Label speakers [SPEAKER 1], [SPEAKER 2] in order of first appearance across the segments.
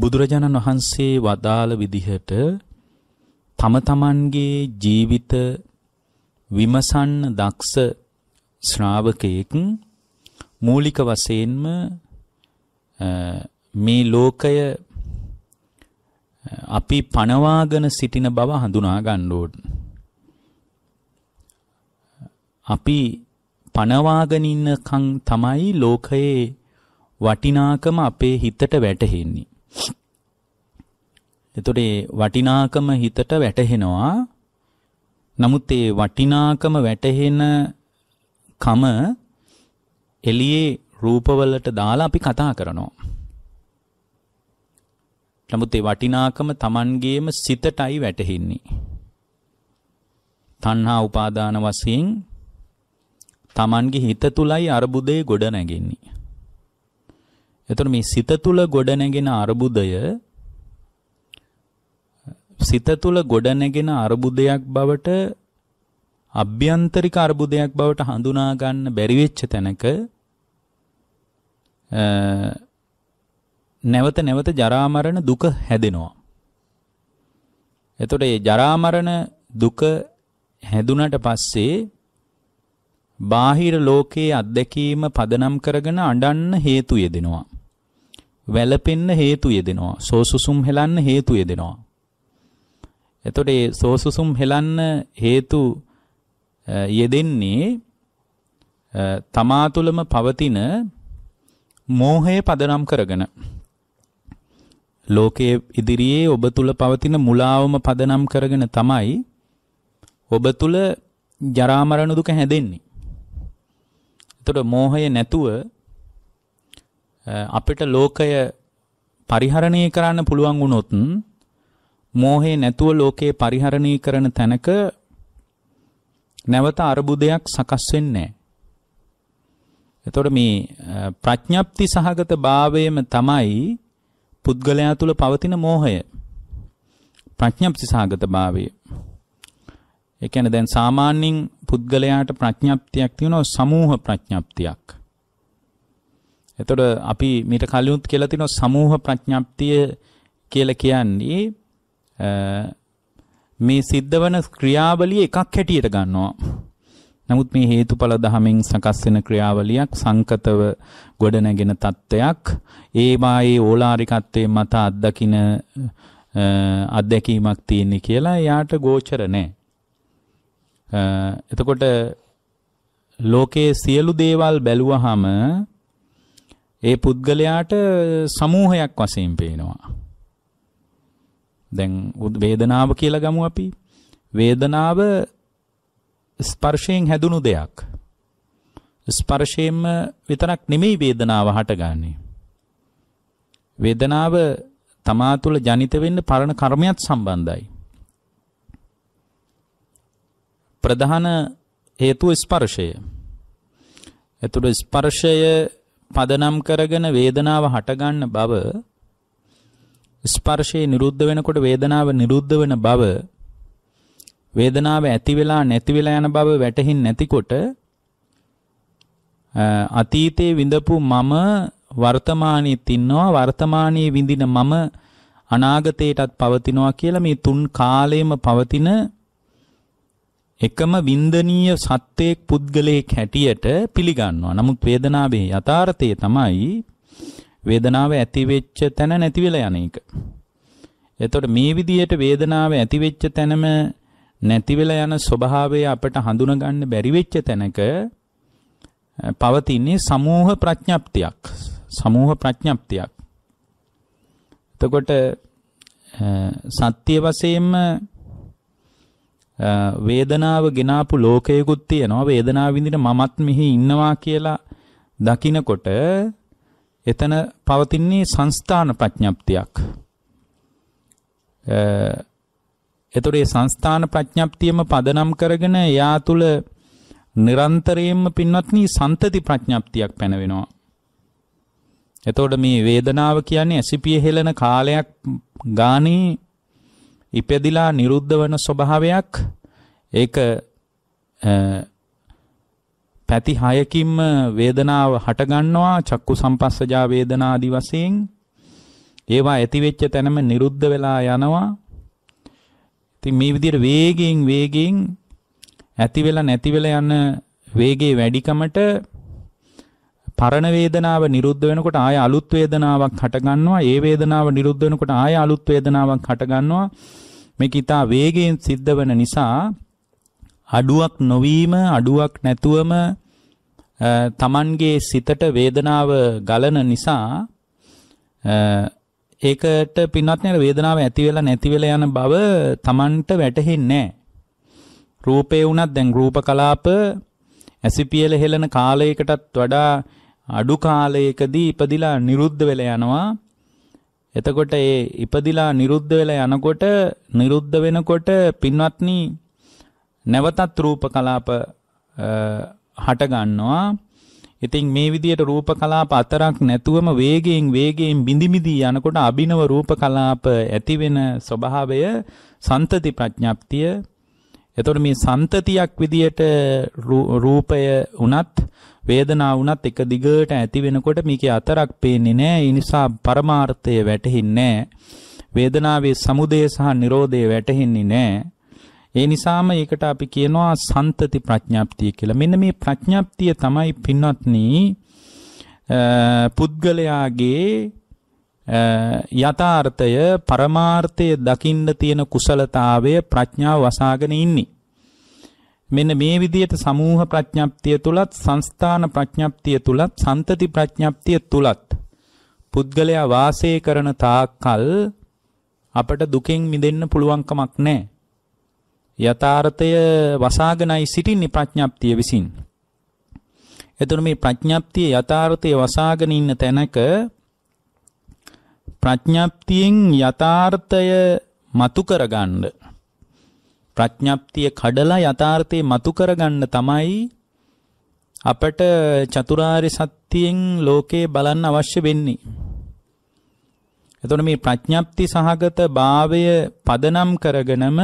[SPEAKER 1] බුදුරජාණන් වහන්සේ වදාළ විදිහට තම තමන්ගේ ජීවිත විමසන්න දක්ෂ ශ්‍රාවකයෙක් මූලික වශයෙන්ම මේ ලෝකය අපි පනවාගෙන සිටින බව හඳුනා ගන්න ඕන. අපි පනවාගෙන ඉන්නකන් තමයි ලෝකයේ වටිනාකම අපේ හිතට වැටහෙන්නේ. එතකොට වටිනාකම හිතට වැටහෙනවා. නමුත් ඒ වටිනාකම වැටහෙන කම එළියේ රූපවලට දාලා අපි කතා කරනවා. නමුත් ඒ වටිනාකම Tamanගේම සිතටයි වැටහින්නේ. තණ්හා උපාදාන වශයෙන් Tamanගේ හිත තුලයි අරුබුදේ ගොඩ නැගෙන්නේ. එතකොට මේ සිත තුල ගොඩනැගෙන අරුබුදය සිත තුල ගොඩනැගෙන අරුබුදයක් බවට අභ්‍යන්තරික අරුබුදයක් බවට හඳුනා ගන්න බැරි වෙච්ච තැනක නැවත නැවත ජරා මරණ දුක හැදෙනවා. එතකොට මේ ජරා මරණ දුක හැදුනට පස්සේ බාහිර ලෝකයේ අත්දැකීම පදනම් කරගෙන අඬන්න හේතු යෙදෙනවා. වැළපෙන්න හේතු යෙදෙනවා. සෝසුසුම් හෙලන්න හේතු යෙදෙනවා. එතකොට ඒ සෝසුසුම් හෙලන්න හේතු යෙදෙන්නේ තමා තුළම පවතින මෝහය පදනම් කරගෙන ලෝකයේ ඉදිරියේ ඔබ තුල පවතින මුලාවම පදනම් කරගෙන තමයි ඔබ තුල ජරා මරණ දුක හැදෙන්නේ. එතකොට මෝහය නැතුව අපිට ලෝකය පරිහරණය කරන්න පුළුවන් වුණොත් මෝහේ නැතුව ලෝකේ පරිහරණය කරන තැනක නැවත අරුබුදයක් සකස් වෙන්නේ නැහැ. එතකොට මේ ප්‍රඥප්ති සහගත භාවයම තමයි පුද්ගලයා තුල පවතින මෝහය. ප්‍රඥප්ති සහගත භාවය. ඒ කියන්නේ දැන් සාමාන්‍යයෙන් පුද්ගලයාට ප්‍රඥප්තියක් තියෙනවා සමූහ ප්‍රඥප්තියක්. එතකොට අපි මීට කලිනුත් කියලා තිනවා සමූහ ප්‍රඥාප්තිය කියලා කියන්නේ මේ සිද්ධ වන ක්‍රියාවලිය එකක් හැටියට ගන්නවා. නමුත් මේ හේතුඵල ධමෙන් සකස් වෙන ක්‍රියාවලියක් සංකතව ගොඩනැගෙන தත්වයක් ඒවායේ ඕලාරිකත්වයේ මත අත්දකින අත්දැකීමක් තියෙන කියලා එයාට ගෝචර නැහැ. එතකොට ලෝකයේ සියලු දේවල් බැලුවහම ඒ පුද්ගලයාට සමූහයක් වශයෙන් පේනවා. දැන් වේදනාව කියලා ගමු අපි. වේදනාව ස්පර්ශයෙන් හැදුණු දෙයක්. ස්පර්ශයෙන්ම විතරක් නෙමෙයි වේදනාව හටගන්නේ. වේදනාව තමා තුළ ජනිත වෙන්න පරණ කර්මයක් සම්බන්ධයි. ප්‍රධාන හේතුව ස්පර්ශය. එතකොට ස්පර්ශය පදනම් කරගෙන වේදනාව හටගන්න බව ස්පර්ශයේ නිරුද්ධ වෙනකොට වේදනාව නිරුද්ධ වෙන බව වේදනාව ඇති වෙලා නැති වෙලා යන බව වැටහින් නැතිකොට අතීතේ විඳපු මම වර්තමානයේත් ඉන්නවා වර්තමානයේ විඳින මම අනාගතයටත් පවතිනවා කියලා මේ තුන් කාලයේම පවතින එකම වින්දනීය සත්වයක් පුද්ගලයෙක් හැටියට පිළිගන්නවා. නමුත් වේදනාවේ යථාර්ථය තමයි වේදනාව ඇති වෙච්ච තැන නැති වෙලා යන එක. එතකොට මේ විදිහට වේදනාව ඇති වෙච්ච තැනම නැති වෙලා යන ස්වභාවය අපට හඳුනගන්න බැරි වෙච්ච තැනක පවතින්නේ සමූහ ප්‍රඥප්තියක්. සමූහ ප්‍රඥප්තියක්. එතකොට සත්‍ය වශයෙන්ම වේදනාව ගෙනාපු ලෝකයකුත් තියෙනවා වේදනාව විඳින මමත් මෙහි ඉන්නවා කියලා දකිනකොට එතන පවතින්නේ සංස්ථාන ප්‍රඥප්තියක්. එතකොට මේ සංස්ථාන ප්‍රඥප්තියම පදනම් කරගෙන එයා තුල නිරන්තරයෙන්ම පින්වත්නි සන්තති ප්‍රඥප්තියක් පැනවෙනවා. එතකොට මේ වේදනාව කියන්නේ ඇසිපිය හෙලන කාලයක් ගානේ ඉපෙදිලා නිරුද්ධ වන ස්වභාවයක් ඒක පැති 6කින්ම වේදනාව හටගන්නවා චක්කු සම්පස්සජා වේදනා ආදි වශයෙන් ඒවා ඇති වෙච්ච තැනම නිරුද්ධ වෙලා යනවා ඉතින් මේ විදිහට වේගයෙන් වේගයෙන් ඇති වෙලා නැති වෙලා යන වේගයේ වැඩිකමට පරණ වේදනාව නිරුද්ධ වෙනකොට ආය අලුත් වේදනාවක් හටගන්නවා. ඒ වේදනාව නිරුද්ධ වෙනකොට ආය අලුත් වේදනාවක් හටගන්නවා. මේක ඊටා වේගයෙන් සිද්ධ වෙන නිසා අඩුවක් නොවීම අඩුවක් නැතුවම තමන්ගේ සිතට වේදනාව ගලන නිසා ඒකට පින්වත් නේද වේදනාව ඇති වෙලා නැති වෙලා යන බව තමන්ට වැටහෙන්නේ නැහැ. රූපේ වුණත් දැන් රූප කලාප ඇසිපියල හෙලන කාලයකටත් වඩා අඩු කාලයකදී ඉපදිලා නිරුද්ධ වෙලා යනවා එතකොට ඒ ඉපදිලා නිරුද්ධ වෙලා යනකොට නිරුද්ධ වෙනකොට පින්වත්නි නැවතත් රූප කලාප හට ගන්නවා. ඉතින් මේ විදියට රූප කලාප අතරක් නැතුවම වේගයෙන් වේගයෙන් බිඳිමිදී යනකොට අභිනව රූප කලාප ඇති වෙන ස්වභාවය සන්තති ප්‍රඥාප්තිය එතකොට මේ සන්තතියක් විදියට රූපය වුණත් වේදනාව වුණත් එක දිගට ඇති වෙනකොට මේකේ අතරක් පේන්නේ නැහැ. ඒ නිසා පරමාර්ථය වැටහෙන්නේ වේදනාවේ සමුදය සහ නිරෝධය වැටහෙන්නේ නැහැ. ඒ නිසාම ඒකට අපි කියනවා සන්තති ප්‍රඥාප්තිය කියලා. මෙන්න මේ ප්‍රඥාප්තිය තමයි පින්වත්නි පුද්ගලයාගේ යථාර්ථය පරමාර්ථය දකින්න තියෙන කුසලතාවය ප්‍රඥාව වසාගෙන ඉන්නේ. මෙන්න මේ විදිහට සමූහ ප්‍රඥප්තිය තුලත් සංස්ථාන ප්‍රඥප්තිය තුලත් සන්තති ප්‍රඥප්තිය තුලත් පුද්ගලයා වාසය කරන තාක්කල් අපට දුකෙන් මිදෙන්න පුළුවන්කමක් නැහැ. යථාර්ථය වසාගෙනයි සිටින්නේ ප්‍රඥප්තිය විසින්. එතකොට මේ ප්‍රඥප්තිය යථාර්ථය වසාගෙන ඉන්න තැනක ප්‍රඥප්තියෙන් යථාර්ථය මතු කරගන්න ප්‍රඥප්තිය කඩලා යථාර්ථේ මතු කරගන්න තමයි අපට චතුරාර්ය සත්‍යයෙන් ලෝකේ බලන්න අවශ්‍ය වෙන්නේ. එතකොට මේ ප්‍රඥප්ති සහගත භාවය පදනම් කරගෙනම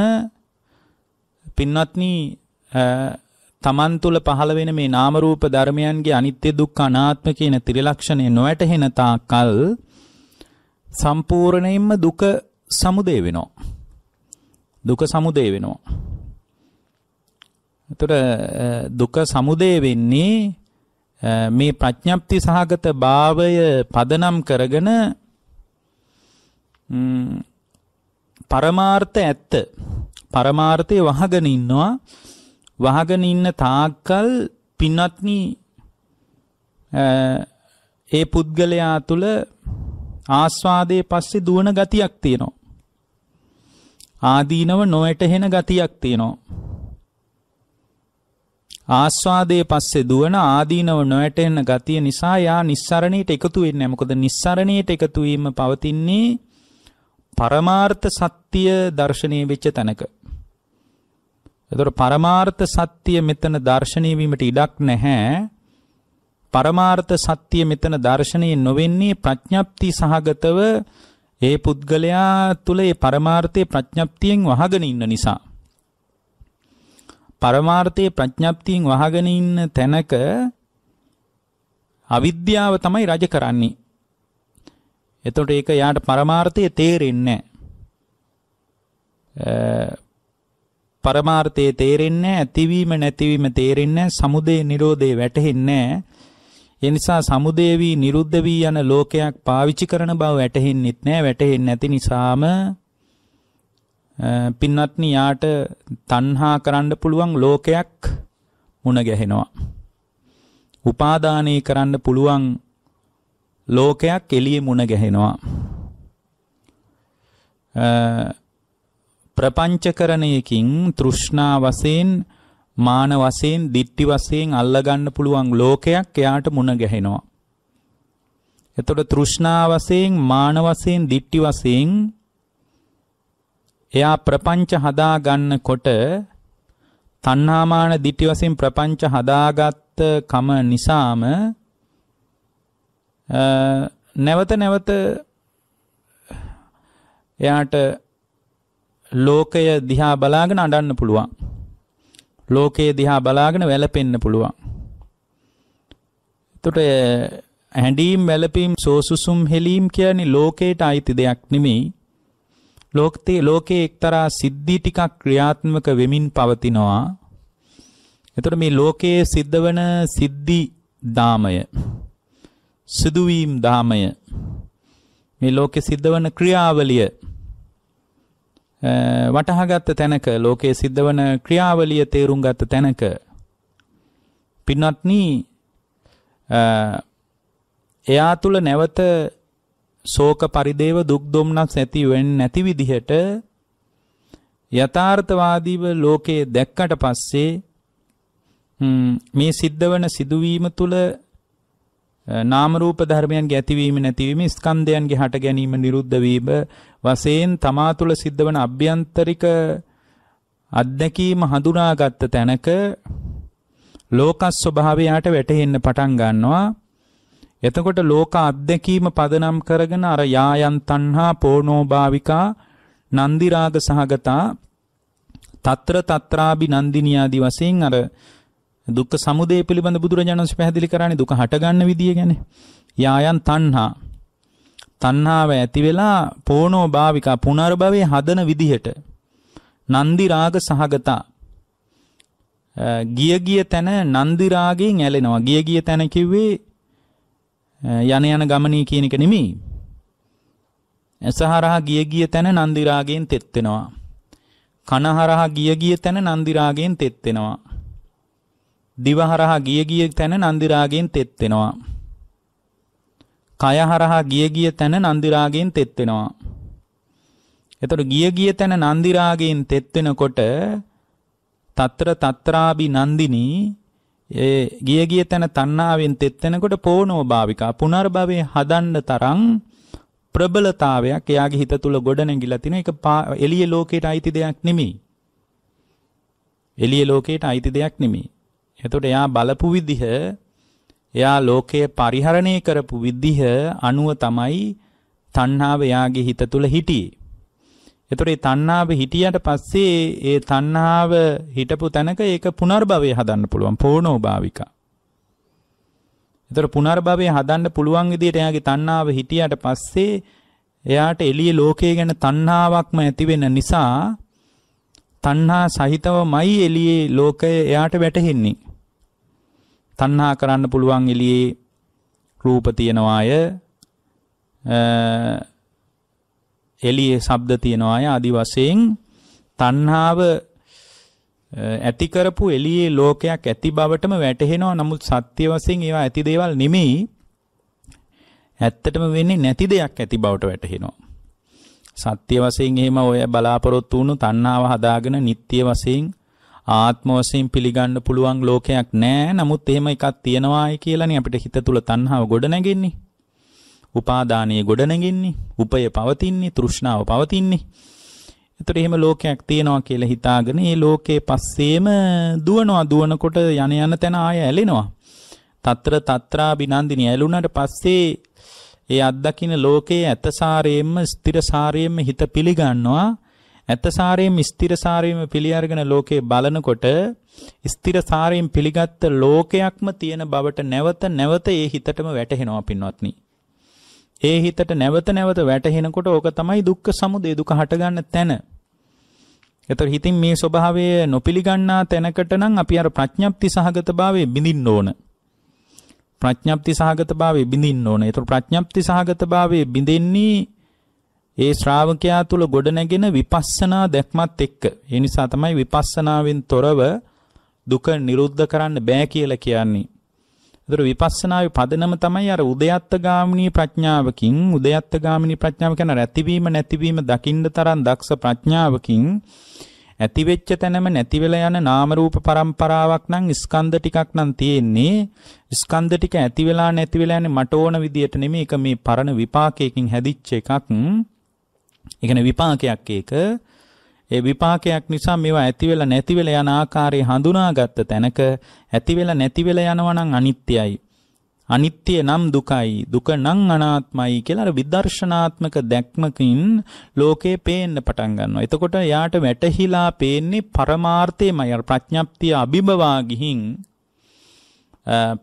[SPEAKER 1] පින්වත්නි තමන් තුල පහළ වෙන මේ නාම රූප ධර්මයන්ගේ අනිත්‍ය දුක්ඛ අනාත්ම කියන ත්‍රිලක්ෂණය නොවැටහෙන තාකල් සම්පූර්ණයෙන්ම දුක සමුදය වෙනවා. දුක සමුදය වෙනවා. එතකොට දුක සමුදය වෙන්නේ මේ ප්‍රඥප්ති සහගත භාවය පදනම් කරගෙන පරමාර්ථ ඇත්ත පරමාර්ථය වහගෙන ඉන්නවා වහගෙන ඉන්න තාක්කල් පින්වත්නි ඒ පුද්ගලයා තුළ ආස්වාදයේ පස්සේ දුවන ගතියක් තියෙනවා. ආදීනව නොඇටහෙන ගතියක් තියෙනවා. ආස්වාදයේ පස්සේ දුවන ආදීනව නොඇටෙන ගතිය නිසා යා නිස්සරණයට එකතු වෙන්නේ නැහැ. මොකද නිස්සරණයට එකතු වීම පවතින්නේ පරමාර්ථ සත්‍ය දර්ශනීය වෙච්ච තැනක. එතකොට පරමාර්ථ සත්‍ය මෙතන දර්ශනීය වීමට ඉඩක් නැහැ. පරමාර්ථ සත්‍ය මෙතන දර්ශනය නොවෙන්නේ ප්‍රඥප්ති සහගතව ඒ පුද්ගලයා තුළ ඒ පරමාර්ථයේ ප්‍රඥප්තියෙන් වහගෙන ඉන්න නිසා පරමාර්ථයේ ප්‍රඥප්තියෙන් වහගෙන ඉන්න තැනක අවිද්‍යාව තමයි රජ කරන්නේ. එතකොට ඒක යාට පරමාර්ථයේ තේරෙන්නේ පරමාර්ථයේ තේරෙන්නේ ඇතිවීම නැතිවීම තේරෙන්නේ සමුදය නිරෝධය වැටහෙන්නේ නැහැ ඒ නිසා සමුදේවි නිරුද්ධ වී යන ලෝකයක් පාවිච්චි කරන බව වැටහෙන්නෙත් නෑ වැටහෙන්නේ නැති නිසාම පින්වත්නි යාට තණ්හා කරන්න පුළුවන් ලෝකයක් මුණ ගැහෙනවා. උපාදානී කරන්න පුළුවන් ලෝකයක් එළියේ මුණ ගැහෙනවා. ප්‍රපංචකරණයකින් තෘෂ්ණා වශයෙන් මාන වශයෙන්, දිට්ටි වශයෙන් අල්ලගන්න පුළුවන් ලෝකයක් එයාට මුණ ගැහෙනවා. එතකොට තෘෂ්ණා වශයෙන්, මාන වශයෙන්, දිට්ටි වශයෙන් එයා ප්‍රපංච හදා ගන්නකොට තණ්හාමාන දිටි වශයෙන් ප්‍රපංච හදාගත් කම නිසාම නැවත නැවත එයාට ලෝකය දිහා බලාගෙන අඬන්න පුළුවන්. ලෝකයේ දිහා බලාගෙන වැළපෙන්න පුළුවන්. එතකොට හැඬීම් වැළපීම් සෝසුසුම් හෙලීම් කියන්නේ ලෝකයට අයිති දෙයක් නෙමෙයි. ලෝකයේ ලෝකයේ එක්තරා සිද්ධි ටිකක් ක්‍රියාත්මක වෙමින් පවතිනවා. එතකොට මේ ලෝකයේ සිද්ධ වෙන සිද්ධි දාමය සිදුවීම් දාමය මේ ලෝකයේ සිද්ධ වන ක්‍රියාවලිය වටහාගත්ත තැනක ලෝකයේ සිද්ධ වන ක්‍රියාවලිය තේරුම් ගත්ත තැනක පින්වත්නි එයා තුල නැවත ශෝක පරිදේව දුක් දුම්නස් ඇති වෙන්නේ නැති විදිහට යථාර්ථවාදීව ලෝකයේ දැක්කට පස්සේ මේ සිද්ධ වන සිදුවීම තුල නාමරූප ධර්මයන්ගේ ඇතිවීම නැතිවීම ස්කන්ධයන්ගේ හට ගැනීම නිරුද්ධ වීම වශයෙන් තමා තුළ සිද්ධවන අභ්‍යන්තරික අත්දැකීම හඳුනාගත්ත තැනක ලෝකස් ස්වභාවයට වැටෙන්න පටන් ගන්නවා එතකොට ලෝක අත්දැකීම පදනම් කරගෙන අර යායන් තණ්හා පෝනෝභාවිකා නන්දි රාග සහගතා తත්‍ර తත්‍රාබි නන්දිනියාදි වශයෙන් අර දුක්ඛ සමුදය පිළිබඳ බුදුරජාණන් වහන්සේ පැහැදිලි කරන්නේ දුක හටගන්න විදිය ගැන. යායන් තණ්හා. තණ්හාව ඇති වෙලා පෝනෝ භාවිකා පුනර්භවයේ හදන විදිහට නන්දි රාග සහගතා ගිය ගිය තැන නන්දි රාගයෙන් ඇලෙනවා. ගිය ගිය තැන කිව්වේ යන යන ගමනේ කියන එක නෙමෙයි. ඇසහරහා ගිය ගිය තැන නන්දි රාගයෙන් තෙත් වෙනවා. කනහරහා ගිය ගිය තැන නන්දි රාගයෙන් තෙත් වෙනවා. දිව හරහා ගිය ගිය තැන නන්දිරාගෙන් තෙත් වෙනවා. කය හරහා ගිය ගිය තැන නන්දිරාගෙන් තෙත් වෙනවා. එතකොට ගිය ගිය තැන නන්දිරාගෙන් තෙත් වෙනකොට తත්‍ර తත්‍රාබි නන්දිනි ඒ ගිය ගිය තැන තණ්හාවෙන් තෙත් වෙනකොට පෝනෝ භාවිකා පුනර්භවයේ හදන්න තරම් ප්‍රබලතාවයක් එයාගේ හිත තුල ගොඩනැගිලා තින ඒක එළිය ලෝකයට අයිති දෙයක් නෙමෙයි එළිය ලෝකයට අයිති දෙයක් නෙමෙයි එතකොට එයා බලපු විදිහ එයා ලෝකය පරිහරණය කරපු විදිහ අනුව තමයි තණ්හාව එයාගේ හිත තුල හිටියේ. එතකොට මේ තණ්හාව හිටියට පස්සේ ඒ තණ්හාව හිටපු තැනක ඒක පුනර්භවය හදන්න පුළුවන් පෝනෝභාවිකා. එතකොට පුනර්භවය හදන්න පුළුවන් විදිහට එයාගේ තණ්හාව හිටියට පස්සේ එයාට එළියේ ලෝකයේ ගැන තණ්හාවක්ම ඇති වෙන නිසා තණ්හා සහිතවමයි එළියේ ලෝකය එයාට වැටහෙන්නේ. තණ්හා කරන්න පුළුවන් එළියේ රූප තියනවාය එළියේ ශබ්ද තියනවාය ආදි වශයෙන් තණ්හාව ඇති කරපු එළියේ ලෝකයක් ඇති බවටම වැටහෙනවා නමුත් සත්‍ය වශයෙන් ඒවා ඇති දේවල් නෙමෙයි ඇත්තටම වෙන්නේ නැති දෙයක් ඇති බවට වැටහෙනවා සත්‍ය වශයෙන් එහෙම ඔය බලාපොරොත්තු වුණු තණ්හාව හදාගෙන නිට්ටිය වශයෙන් ආත්මෝසයෙන් පිළිගන්න පුළුවන් ලෝකයක් නෑ නමුත් එහෙම එකක් තියෙනවායි කියලානේ අපිට හිත තුල තණ්හාව ගොඩනැගෙන්නේ. උපාදානයේ ගොඩනැගෙන්නේ, උපය පවතින්නේ, තෘෂ්ණාව පවතින්නේ. එතකොට එහෙම ලෝකයක් තියෙනවා කියලා හිතාගෙන ඒ ලෝකේ පස්සේම දුවනවා දුවනකොට යන යන තැන ආය ඇලෙනවා. తත්‍ර తත්‍රා බිනන්දිනි ඇලුනට පස්සේ ඒ අත්දකින්න ලෝකයේ ඇතසාරයෙන්ම ස්ථිරසාරයෙන්ම හිත පිළිගන්නවා. ඇත්ත සාරයෙන් ස්ථිර සාරයෙන් පිළි අරගෙන ලෝකේ බලනකොට ස්ථිර සාරයෙන් පිළිගත්ත ලෝකයක්ම තියෙන බවට නැවත නැවත ඒ හිතටම වැටහෙනවා පින්වත්නි. ඒ හිතට නැවත නැවත වැටහෙනකොට ඕක තමයි දුක්ඛ සමුදය දුක හටගන්න තැන. එතකොට හිතින් මේ ස්වභාවය නොපිළිගන්නා තැනකට නම් අපි අර ප්‍රඥප්ති සහගතභාවය බිඳින්න ඕන. ප්‍රඥප්ති සහගතභාවය බිඳින්න ඕන. ඒතර ප්‍රඥප්ති සහගතභාවය බිඳෙන්නේ ඒ ශ්‍රාවකයා තුල ගොඩනැගෙන විපස්සනා දැක්මත් එක්ක. ඒ නිසා තමයි විපස්සනාවෙන් තොරව දුක නිරුද්ධ කරන්න බෑ කියලා කියන්නේ. ඒතර විපස්සනාවේ පදනම තමයි අර උදයත්ත ගාමිනී ප්‍රඥාවකින් උදයත්ත ගාමිනී ප්‍රඥාව කියන රැතිවීම නැතිවීම දකින්න තරම් දක්ෂ ප්‍රඥාවකින් ඇති වෙච්ච තැනම නැති වෙලා යන නාම රූප પરම්පරාවක් නම් ස්කන්ධ ටිකක් නම් තියෙන්නේ ස්කන්ධ ටික ඇති වෙලා නැති වෙලා යන්නේ මට ඕන විදියට නෙමෙයි ඒක මේ පරණ විපාකයකින් හැදිච්ච එකක් ඒ කියන්නේ විපාකයක් ඒක. ඒ විපාකයක් නිසා මේවා ඇති වෙලා නැති වෙලා යන ආකාරය හඳුනාගත්ත තැනක ඇති වෙලා නැති වෙලා යනවා නම් අනිත්‍යයි. අනිත්‍ය නම් දුකයි දුක නම් අනාත්මයි කියලා අර විදර්ශනාත්මක දැක්මකින් ලෝකේ පේන්න පටන් ගන්නවා. එතකොට යාට වැටහිලා පේන්නේ පරමාර්ථයමයි. අර ප්‍රඥප්තිය අභිබවා ගිහින්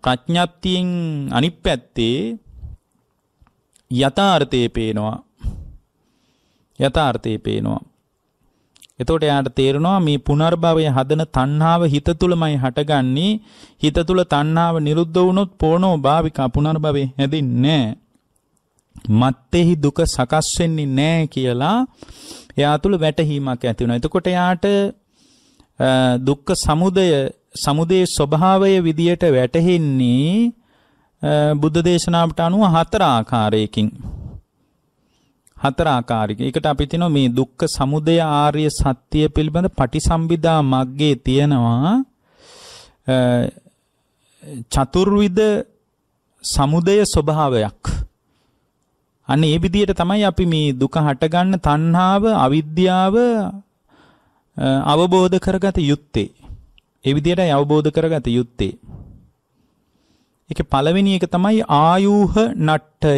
[SPEAKER 1] ප්‍රඥප්තියෙන් අනිත් පැත්තේ යථාර්ථය පේනවා. යථාර්ථය පේනවා. එතකොට එයාට තේරෙනවා මේ පුනර්භවය හදන තණ්හාව හිත තුළමයි හටගන්නේ. හිත තුළ තණ්හාව නිරුද්ධ වුණොත් පොණෝ භාවික පුනර්භවේ හැදින්නේ මත්තේහි දුක සකස් වෙන්නේ නැහැ කියලා එයා තුළ වැටහීමක් ඇති වෙනවා. එතකොට එයාට දුක්ඛ සමුදය සමුදේ ස්වභාවය විදියට වැටහෙන්නේ බුද්ධ දේශනාවට අනුව හතර ආකාරයකින් හතර ආකාරික. ඒකට අපි තිනවා මේ දුක්ඛ සමුදය ආර්ය සත්‍ය පිළිබඳ පටිසම්භිදා මග්ගේ තියෙනවා චතුර්විද සමුදය ස්වභාවයක්. අන්න ඒ විදිහට තමයි අපි මේ දුක හටගන්න තණ්හාව, අවිද්‍යාව අවබෝධ කරගත යුත්තේ. ඒ විදිහටයි අවබෝධ කරගත යුත්තේ. ඒකේ පළවෙනි එක තමයි ආයූහ නට්ටය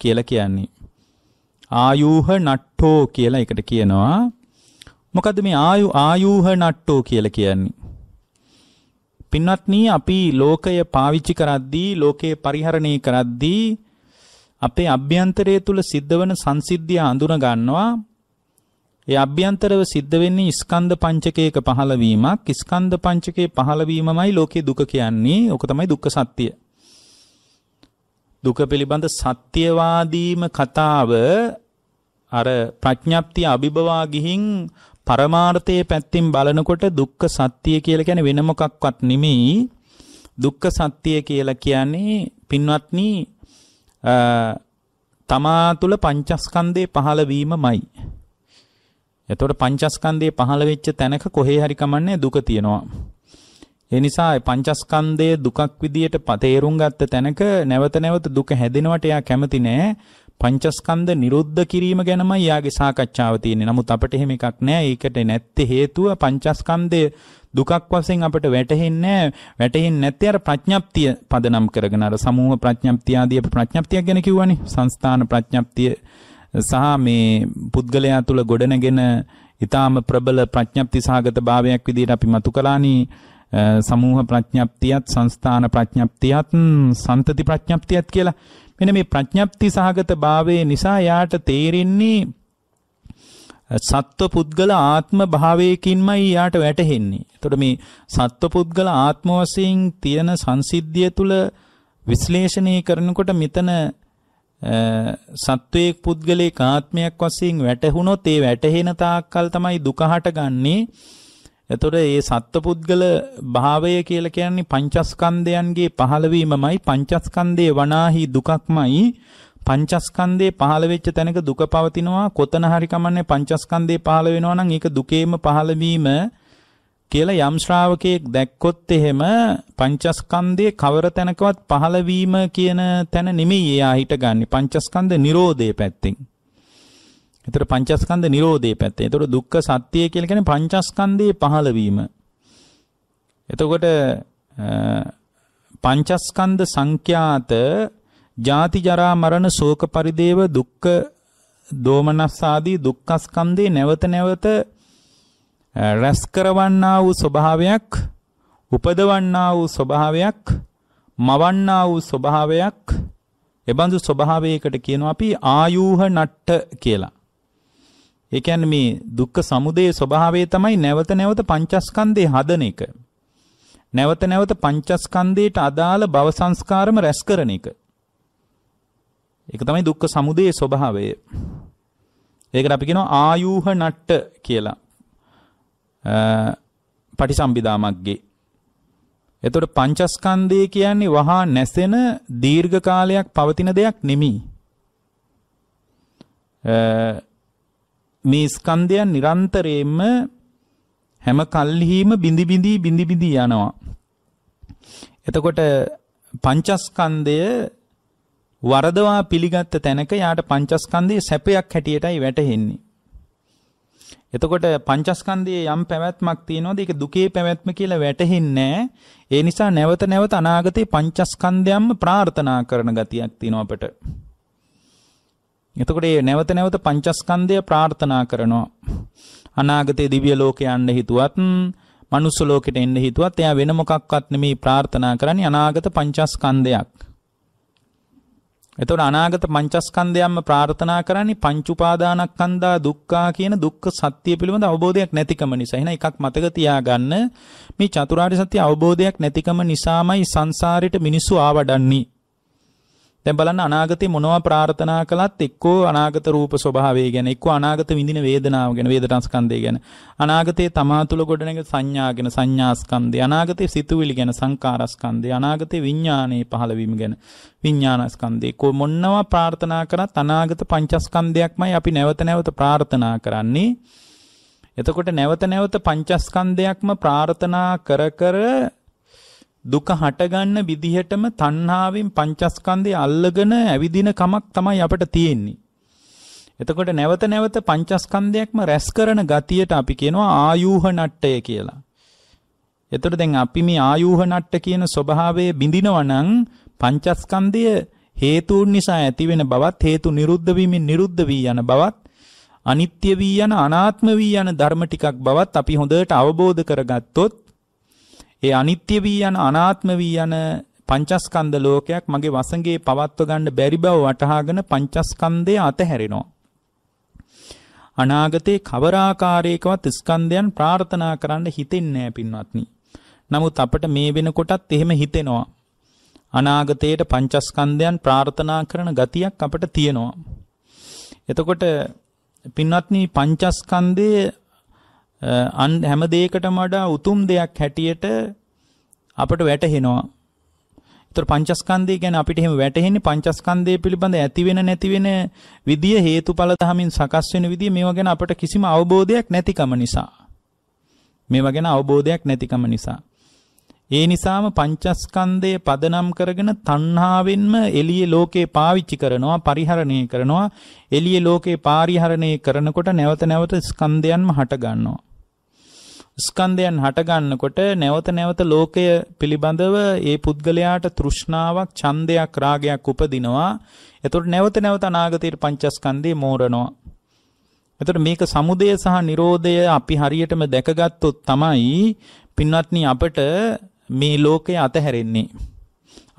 [SPEAKER 1] කියලා කියන්නේ. ආයූහ නට්ටෝ කියලා එකට කියනවා. මොකද මේ ආයු ආයූහ නට්ටෝ කියලා කියන්නේ? පින්වත්නි අපි ලෝකය පාවිච්චි කරද්දී ලෝකේ පරිහරණය කරද්දී අපේ අභ්‍යන්තරය තුල සිද්ධවන සංසිද්ධිය අඳුන ගන්නවා ඒ අභ්‍යන්තරව සිද්ධ වෙන්නේ ස්කන්ධ පංචකයක පහළවීමක් ස්කන්ධ පංචකයේ පහළවීමමයි ලෝකේ දුක කියන්නේ ඕක තමයි දුක්ඛ සත්‍යය දුක පිළිබඳ සත්‍යවාදීම කතාව අර ප්‍රඥප්තිය අභිබවා ගිහින් පරමාර්ථයේ පැත්තෙන් බලනකොට දුක්ඛ සත්‍ය කියලා කියන්නේ වෙන මොකක්වත් නෙමෙයි දුක්ඛ සත්‍ය කියලා කියන්නේ පින්වත්නි තමා තුල පංචස්කන්ධේ පහළ වීමමයි එතකොට පංචස්කන්ධේ පහළ වෙච්ච තැනක කොහේ හරි කමන්නේ දුක තියෙනවා ඒ නිසා පංචස්කන්ධය දුකක් විදියට තේරුම් ගත්ත තැනක නැවත නැවත දුක හැදෙනවට එයා කැමති නෑ. පංචස්කන්ධ නිරුද්ධ කිරීම ගැනමයි යාගේ සාකච්ඡාව තියෙන්නේ. නමුත් අපිට එහෙම එකක් නෑ. ඒකට නැත්තේ හේතුව පංචස්කන්ධය දුකක් වශයෙන් අපිට වැටහෙන්නේ නෑ. වැටහෙන්නේ නැත්තේ අර ප්‍රඥප්තිය පදනම් කරගෙන අර සමූහ ප්‍රඥප්තිය ආදී අපි ප්‍රඥප්තියක් ගැන කිව්වනේ. සංස්ථාන ප්‍රඥප්තිය සහ මේ පුද්ගලයා තුල ගොඩනගෙන ඊටාම ප්‍රබල ප්‍රඥප්ති සහගත භාවයක් විදිහට අපි මතු කළානේ සමූහ ප්‍රඥප්තියත් සංස්ථාන ප්‍රඥප්තියත් සන්තති ප්‍රඥප්තියත් කියලා මෙන්න මේ ප්‍රඥප්ති සහගත භාවයේ නිසා යාට තේරෙන්නේ සත්ව පුද්ගල ආත්ම භාවයකින්මයි යාට වැටහෙන්නේ. එතකොට මේ සත්ව පුද්ගල ආත්ම වශයෙන් තියෙන සංසිද්ධිය තුල විශ්ලේෂණය කරනකොට මෙතන සත්වයේ පුද්ගලයේ ආත්මයක් වශයෙන් වැටහුනොත් ඒ වැටහෙන තාක්කල් තමයි දුක හටගන්නේ. එතකොට මේ සත්පුද්ගල භාවය කියලා කියන්නේ පංචස්කන්ධයන්ගේ පහළවීමමයි පංචස්කන්ධේ වනාහි දුකක්මයි පංචස්කන්ධේ පහළ වෙච්ච තැනක දුක පවතිනවා කොතන හරි කමන්නේ පංචස්කන්ධේ පහළ වෙනවා නම් ඒක දුකේම පහළවීම කියලා යම් ශ්‍රාවකයෙක් දැක්කොත් එහෙම පංචස්කන්ධයේ කවර තැනකවත් පහළවීම කියන තැන නෙමෙයි එයා හිටගන්නේ පංචස්කන්ධ නිරෝධයේ පැත්තෙන් එතකොට පංචස්කන්ධ නිරෝධයේ පැත්ත. එතකොට දුක්ඛ සත්‍ය කියලා කියන්නේ පංචස්කන්ධයේ පහළවීම. එතකොට පංචස්කන්ධ සංඛ්‍යාත ජාති ජරා මරණ ශෝක පරිදේව දුක්ඛ දෝමනස් ආදී දුක්ඛස්කන්ධේ නැවත නැවත රැස් කරවන්නා වූ ස්වභාවයක් උපදවන්නා වූ ස්වභාවයක් මවන්නා වූ ස්වභාවයක් එබඳු ස්වභාවයකට කියනවා අපි ආයූහ නට්ට කියලා. ඒ කියන්නේ මේ දුක්ඛ සමුදය ස්වභාවය තමයි නැවත නැවත පංචස්කන්ධේ හදන එක. නැවත නැවත පංචස්කන්ධයට අදාළ භව සංස්කාරම රැස් කරන එක. ඒක තමයි දුක්ඛ සමුදය ස්වභාවය. ඒකට අපි කියනවා ආයූහ නට්ට කියලා. පටිසම්භිදාමග්ගේ. එතකොට පංචස්කන්ධය කියන්නේ වහා නැසෙන දීර්ඝ කාලයක් පවතින දෙයක් නෙමෙයි. මේ ස්කන්ධයන් නිරන්තරයෙන්ම හැම කල්හිම බිඳි බිඳී බිඳි බිඳී යනවා. එතකොට පංචස්කන්ධය වරදවා පිළිගත්ත තැනක යාට පංචස්කන්ධයේ සැපයක් හැටියටයි වැටහෙන්නේ. එතකොට පංචස්කන්ධයේ යම් පැවැත්මක් තියෙනවාද ඒක දුකේ පැවැත්ම කියලා වැටහෙන්නේ ඒ නිසා නැවත නැවත අනාගතේ පංචස්කන්ධයන්ම ප්‍රාර්ථනා කරන ගතියක් තියෙනවා අපට. එතකොට මේ නැවත නැවත පංචස්කන්ධය ප්‍රාර්ථනා කරනවා. අනාගතයේ දිව්‍ය ලෝකේ යන්න හිතුවත්, මනුස්ස ලෝකෙට එන්න හිතුවත් එයා වෙන මොකක්වත් නෙමේ ප්‍රාර්ථනා කරන්නේ අනාගත පංචස්කන්ධයක්. එතකොට අනාගත පංචස්කන්ධයම්ම ප්‍රාර්ථනා කරන්නේ පංච උපාදානස්කන්ධා දුක්ඛා කියන දුක්ඛ සත්‍ය පිළිබඳ අවබෝධයක් නැතිකම නිසා. එහෙනම් එකක් මතක තියාගන්න මේ චතුරාර්ය සත්‍ය අවබෝධයක් නැතිකම නිසාමයි සංසාරෙට මිනිස්සු ආවඩන්නේ. දැන් බලන්න අනාගතේ මොනවා ප්‍රාර්ථනා කළත් එක්කෝ අනාගත රූප ස්වභාවය ගැන එක්කෝ අනාගත විඳින වේදනාව ගැන වේදනාස්කන්ධය ගැන අනාගතේ තමා තුළ ගොඩනැගෙන සංඥා ගැන සංඥාස්කන්ධය අනාගතේ සිතුවිලි ගැන සංකාරස්කන්ධය අනාගතේ විඥානයේ පහළවීම ගැන විඥානස්කන්ධය කො මොනවා ප්‍රාර්ථනා කරත් අනාගත පංචස්කන්ධයක්මයි අපි නැවත නැවත ප්‍රාර්ථනා කරන්නේ එතකොට නැවත නැවත පංචස්කන්ධයක්ම ප්‍රාර්ථනා කර කර දුක හටගන්න විදිහටම තණ්හාවෙන් පංචස්කන්ධය අල්ලගෙන ඇවිදින කමක් තමයි අපිට තියෙන්නේ. එතකොට නැවත නැවත පංචස්කන්ධයක්ම රැස් කරන ගතියට අපි කියනවා ආයූහ නට්ටය කියලා. එතකොට දැන් අපි මේ ආයූහ නට්ට කියන ස්වභාවය බිඳිනවා නම් පංචස්කන්ධය හේතුන් නිසා ඇතිවෙන බවත් හේතු නිරුද්ධ වීමෙන් නිරුද්ධ වී යන බවත් අනිත්‍ය වී යන අනාත්ම වී යන ධර්ම ටිකක් බවත් අපි හොඳට අවබෝධ කරගත්තොත් ඒ අනිත්‍ය වී යන අනාත්ම වී යන පංචස්කන්ධ ලෝකයක් මගේ වසඟේ පවත්ව ගන්න බැරි බව වටහාගෙන පංචස්කන්ධය අතහැරෙනවා. අනාගතේ කවර ආකාරයකවත් ස්කන්ධයන් ප්‍රාර්ථනා කරන්න හිතෙන්නේ නැහැ පින්වත්නි. නමුත් අපට මේ වෙනකොටත් එහෙම හිතෙනවා. අනාගතයේට පංචස්කන්ධයන් ප්‍රාර්ථනා කරන ගතියක් අපට තියෙනවා. එතකොට පින්වත්නි පංචස්කන්ධයේ අන් හැම දෙයකටම වඩා උතුම් දෙයක් හැටියට අපට වැටහෙනවා. ඒතර පංචස්කන්ධය කියන්නේ අපිට එහෙම වැටහෙන්නේ පංචස්කන්ධය පිළිබඳ ඇති වෙන නැති වෙන විදිය හේතුඵල ධමින් සකස් වෙන විදිය මේවා ගැන අපට කිසිම අවබෝධයක් නැතිකම නිසා. මේවා ගැන අවබෝධයක් නැතිකම නිසා. ඒ නිසාම පංචස්කන්ධය පදනම් කරගෙන තණ්හාවෙන්ම එළියේ ලෝකේ පාවිච්චි කරනවා පරිහරණය කරනවා එළියේ ලෝකේ පරිහරණය කරනකොට නැවත නැවත ස්කන්ධයන්ම හට ගන්නවා ස්කන්ධයන් හට ගන්නකොට නැවත නැවත ලෝකය පිළිබඳව ඒ පුද්ගලයාට තෘෂ්ණාවක් ඡන්දයක් රාගයක් උපදිනවා එතකොට නැවත නැවත අනාගතයේ පංචස්කන්ධේ මෝරනවා එතකොට මේක සමුදය සහ නිරෝධය අපි හරියටම දැකගත්තොත් තමයි පින්වත්නි අපට මේ ලෝකය අතහැරෙන්නේ.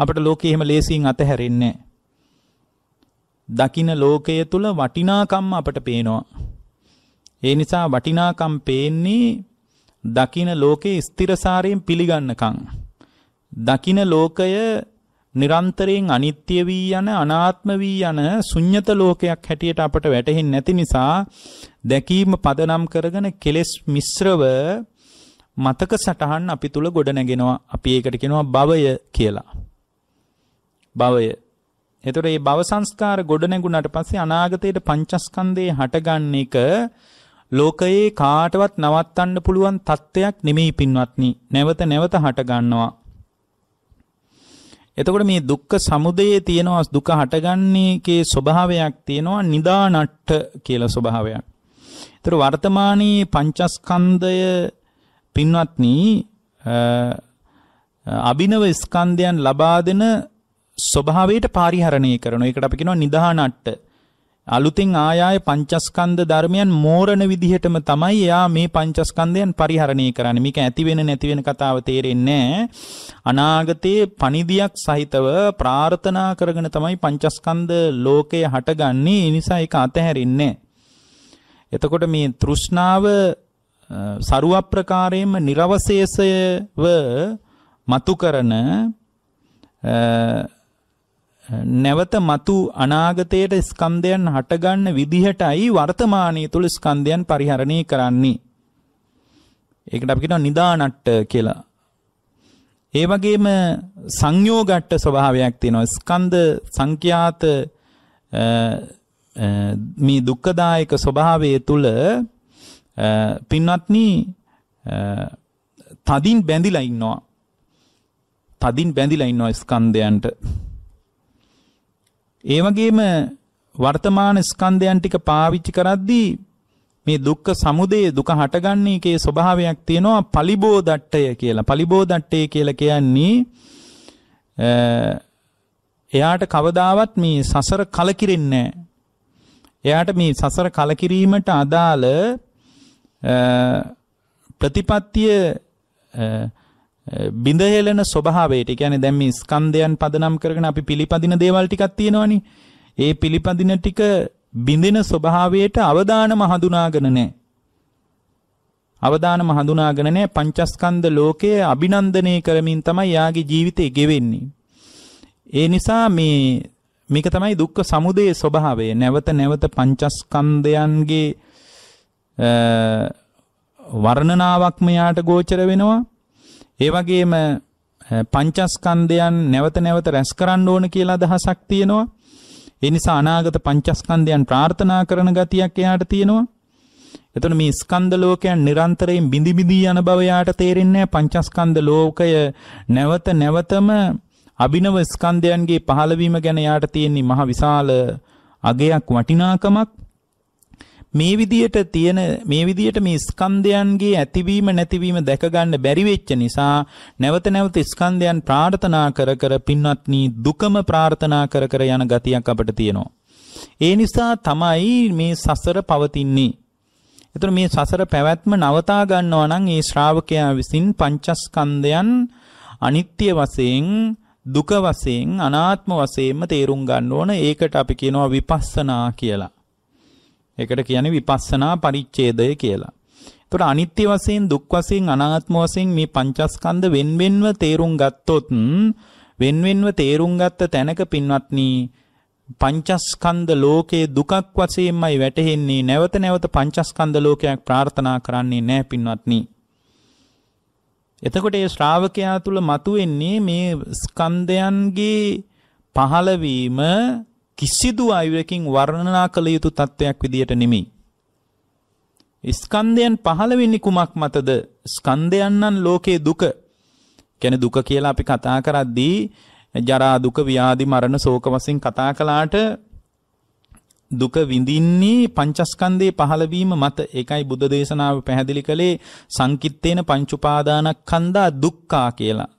[SPEAKER 1] අපට ලෝකේ එහෙම ලේසියෙන් අතහැරෙන්නේ දකින ලෝකය තුල වටිනාකම් අපට පේනවා. ඒ නිසා වටිනාකම් පේන්නේ දකින ලෝකේ ස්ථිරසාරයෙන් පිළිගන්නකම්. දකින ලෝකය නිරන්තරයෙන් අනිත්‍ය වී යන අනාත්ම වී යන ශුන්්‍යත ලෝකයක් හැටියට අපට වැටහෙන්නේ නැති නිසා දැකීම පදනම් කරගෙන කෙලෙස් මිශ්‍රව මතක සටහන් අපි තුල ගොඩ නැගෙනවා. අපි ඒකට කියනවා භවය කියලා. භවය. එතකොට මේ භව සංස්කාර ගොඩ නැගුණාට පස්සේ අනාගතයේ පංචස්කන්ධයේ හටගන්න එක ලෝකයේ කාටවත් නවත්තන්න පුළුවන් තත්ත්වයක් නෙමෙයි පින්වත්නි. නැවත නැවත හට ගන්නවා. එතකොට මේ දුක්ඛ සමුදයේ තියෙනවා දුක හටගන්නේකේ ස්වභාවයක් තියෙනවා නිදානට්ට කියලා ස්වභාවයක්. ඒතර වර්තමානයේ පංචස්කන්ධය පින්වත්නි අභිනව ස්කන්ධයන් ලබා දෙන ස්වභාවයට පාරිහරණය කරන එකට අපි කියනවා නිදානට්ට අලුතින් ආයාය පංචස්කන්ධ ධර්මයන් මෝරණ විදිහටම තමයි එයා මේ පංචස්කන්ධයන් පරිහරණය කරන්නේ. මේක ඇති වෙන නැති වෙන කතාව තේරෙන්නේ අනාගතයේ පණිදියක් සහිතව ප්‍රාර්ථනා කරගෙන තමයි පංචස්කන්ධ ලෝකය හටගන්නේ. ඒ නිසා ඒක අතහැරින්නේ එතකොට මේ තෘෂ්ණාව සරුව ප්‍රකාරයෙන්ම නිර්වශේෂයව මතු කරන නැවත මතු අනාගතයට ස්කන්ධයන් හටගන්න විදිහටයි වර්තමානයේ තුල ස්කන්ධයන් පරිහරණය කරන්නේ. ඒකට අපි කියනවා නිදානට්ට කියලා. ඒ වගේම සංයෝගට්ට ස්වභාවයක් තියෙනවා. ස්කන්ධ සංඛ්‍යාත මේ දුක්ඛදායක ස්වභාවය තුල පින්වත්නි තදින් බැඳිලා ඉන්නවා. තදින් බැඳිලා ඉන්නවා ස්කන්ධයන්ට. ඒ වගේම වර්තමාන ස්කන්ධයන් ටික පාවිච්චි කරද්දී මේ දුක්ඛ සමුදය දුක හටගන්නේ එකේ ස්වභාවයක් තියෙනවා පලිබෝදට්ටය කියලා. පලිබෝදට්ටය කියලා කියන්නේ එයාට කවදාවත් මේ සසර කලකිරෙන්නේ එයාට මේ සසර කලකිරීමට අදාළ ප්‍රතිපත්තිය බිඳහෙලන ස්වභාවයට කියන්නේ දැන් මේ ස්කන්ධයන් පදනම් කරගෙන අපි පිළිපදින දේවල් ටිකක් තියෙනවනේ. ඒ පිළිපදින ටික බිඳින ස්වභාවයට අවදානම හඳුනාගෙන නැහැ. අවදානම හඳුනාගෙන නැහැ පංචස්කන්ධ ලෝකයේ අභිනන්දනය කරමින් තමයි යාගේ ජීවිතේ ගෙවෙන්නේ. ඒ නිසා මේ මේක තමයි දුක්ඛ සමුදය ස්වභාවය. නැවත නැවත පංචස්කන්ධයන්ගේ වර්ණනාවක් මෙයාට ගෝචර වෙනවා. ඒ වගේම පංචස්කන්ධයන් නැවත නැවත රැස් කරන්න ඕන කියලා අදහසක් තියෙනවා. ඒ නිසා අනාගත පංචස්කන්ධයන් ප්‍රාර්ථනා කරන ගතියක් එයාට තියෙනවා. එතන මේ ස්කන්ධ ලෝකයන් නිරන්තරයෙන් බිඳි බිඳී යන බව යාට තේරෙන්නේ පංචස්කන්ධ ලෝකය නැවත නැවතම අභිනව ස්කන්ධයන්ගේ පහළවීම ගැන යාට තියෙන මහ විශාල අගයක් වටිනාකමක් මේ විදියට තියෙන මේ විදියට මේ ස්කන්ධයන්ගේ ඇතිවීම නැතිවීම දැක ගන්න බැරි වෙච්ච නිසා නැවත නැවත ස්කන්ධයන් ප්‍රාර්ථනා කර කර පින්වත්නි දුකම ප්‍රාර්ථනා කර කර යන ගතියක් අපිට තියෙනවා. ඒ නිසා තමයි මේ සසර පවතින්නේ. එතන මේ සසර පැවැත්ම නවතා ගන්නවා නම් ඒ ශ්‍රාවකයා විසින් පංචස්කන්ධයන් අනිත්‍ය වශයෙන් දුක වශයෙන් අනාත්ම වශයෙන්ම තේරුම් ගන්න ඕන ඒකට අපි කියනවා විපස්සනා කියලා. ඒකට කියන්නේ විපස්සනා පරිච්ඡේදය කියලා. එතකොට අනිත්‍ය වශයෙන් දුක් වශයෙන් අනාත්ම වශයෙන් මේ පංචස්කන්ධ වෙන්වෙන්ව තේරුම් ගත්තොත් වෙන්වෙන්ව තේරුම් ගත්ත තැනක පින්වත්නි පංචස්කන්ධ ලෝකයේ දුකක් වශයෙන්මයි වැටහෙන්නේ නැවත නැවත පංචස්කන්ධ ලෝකයක් ප්‍රාර්ථනා කරන්නේ නැහැ පින්වත්නි. එතකොට ඒ ශ්‍රාවකයා තුල මතුවෙන්නේ මේ ස්කන්ධයන්ගේ පහළවීම කිසිදු අයවකින් වර්ණනා කළ යුතු තත්ත්වයක් විදියට නෙමෙයි. ස්කන්ධයන් පහළ වෙන්නේ කුමක් මතද? ස්කන්ධයන් නම් ලෝකේ දුක. කියන්නේ දුක කියලා අපි කතා කරද්දී ජරා දුක, ව්‍යාධි, මරණ, ශෝක වශයෙන් කතා කළාට දුක විඳින්නේ පංචස්කන්ධයේ පහළවීම මත ඒකයි බුද්ධ දේශනාව පැහැදිලි කළේ සංකිට්තේන පංච උපාදානස්කන්ධා දුක්ඛා කියලා.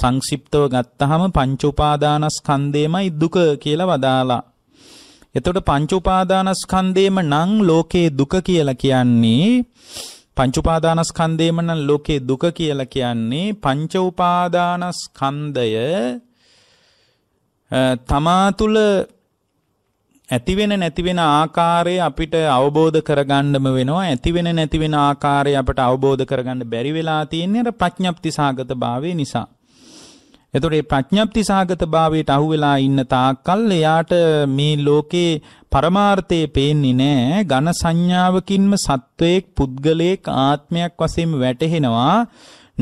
[SPEAKER 1] සංක්ෂිප්තව ගත්තහම පංච උපාදානස්කන්ධේමයි දුක කියලා වදාලා. එතකොට පංච උපාදානස්කන්ධේම නම් ලෝකේ දුක කියලා කියන්නේ පංච උපාදානස්කන්ධේම නම් ලෝකේ දුක කියලා කියන්නේ පංච උපාදානස්කන්ධය තමා තුල ඇතිවෙන නැතිවෙන ආකාරය අපිට අවබෝධ කරගන්නම වෙනවා ඇතිවෙන නැතිවෙන ආකාරය අපට අවබෝධ කරගන්න බැරි වෙලා තියෙන්නේ අර ප්‍රඥප්ති සාගත භාවය නිසා එතකොට මේ ප්‍රඥප්ති සහගත භාවයට අහු වෙලා ඉන්න තාක්කල් එයාට මේ ලෝකේ පරමාර්ථය පේන්නේ නැහැ. ඝන සංඥාවකින්ම සත්වයේක් පුද්ගලයෙක් ආත්මයක් වශයෙන් වැටහෙනවා.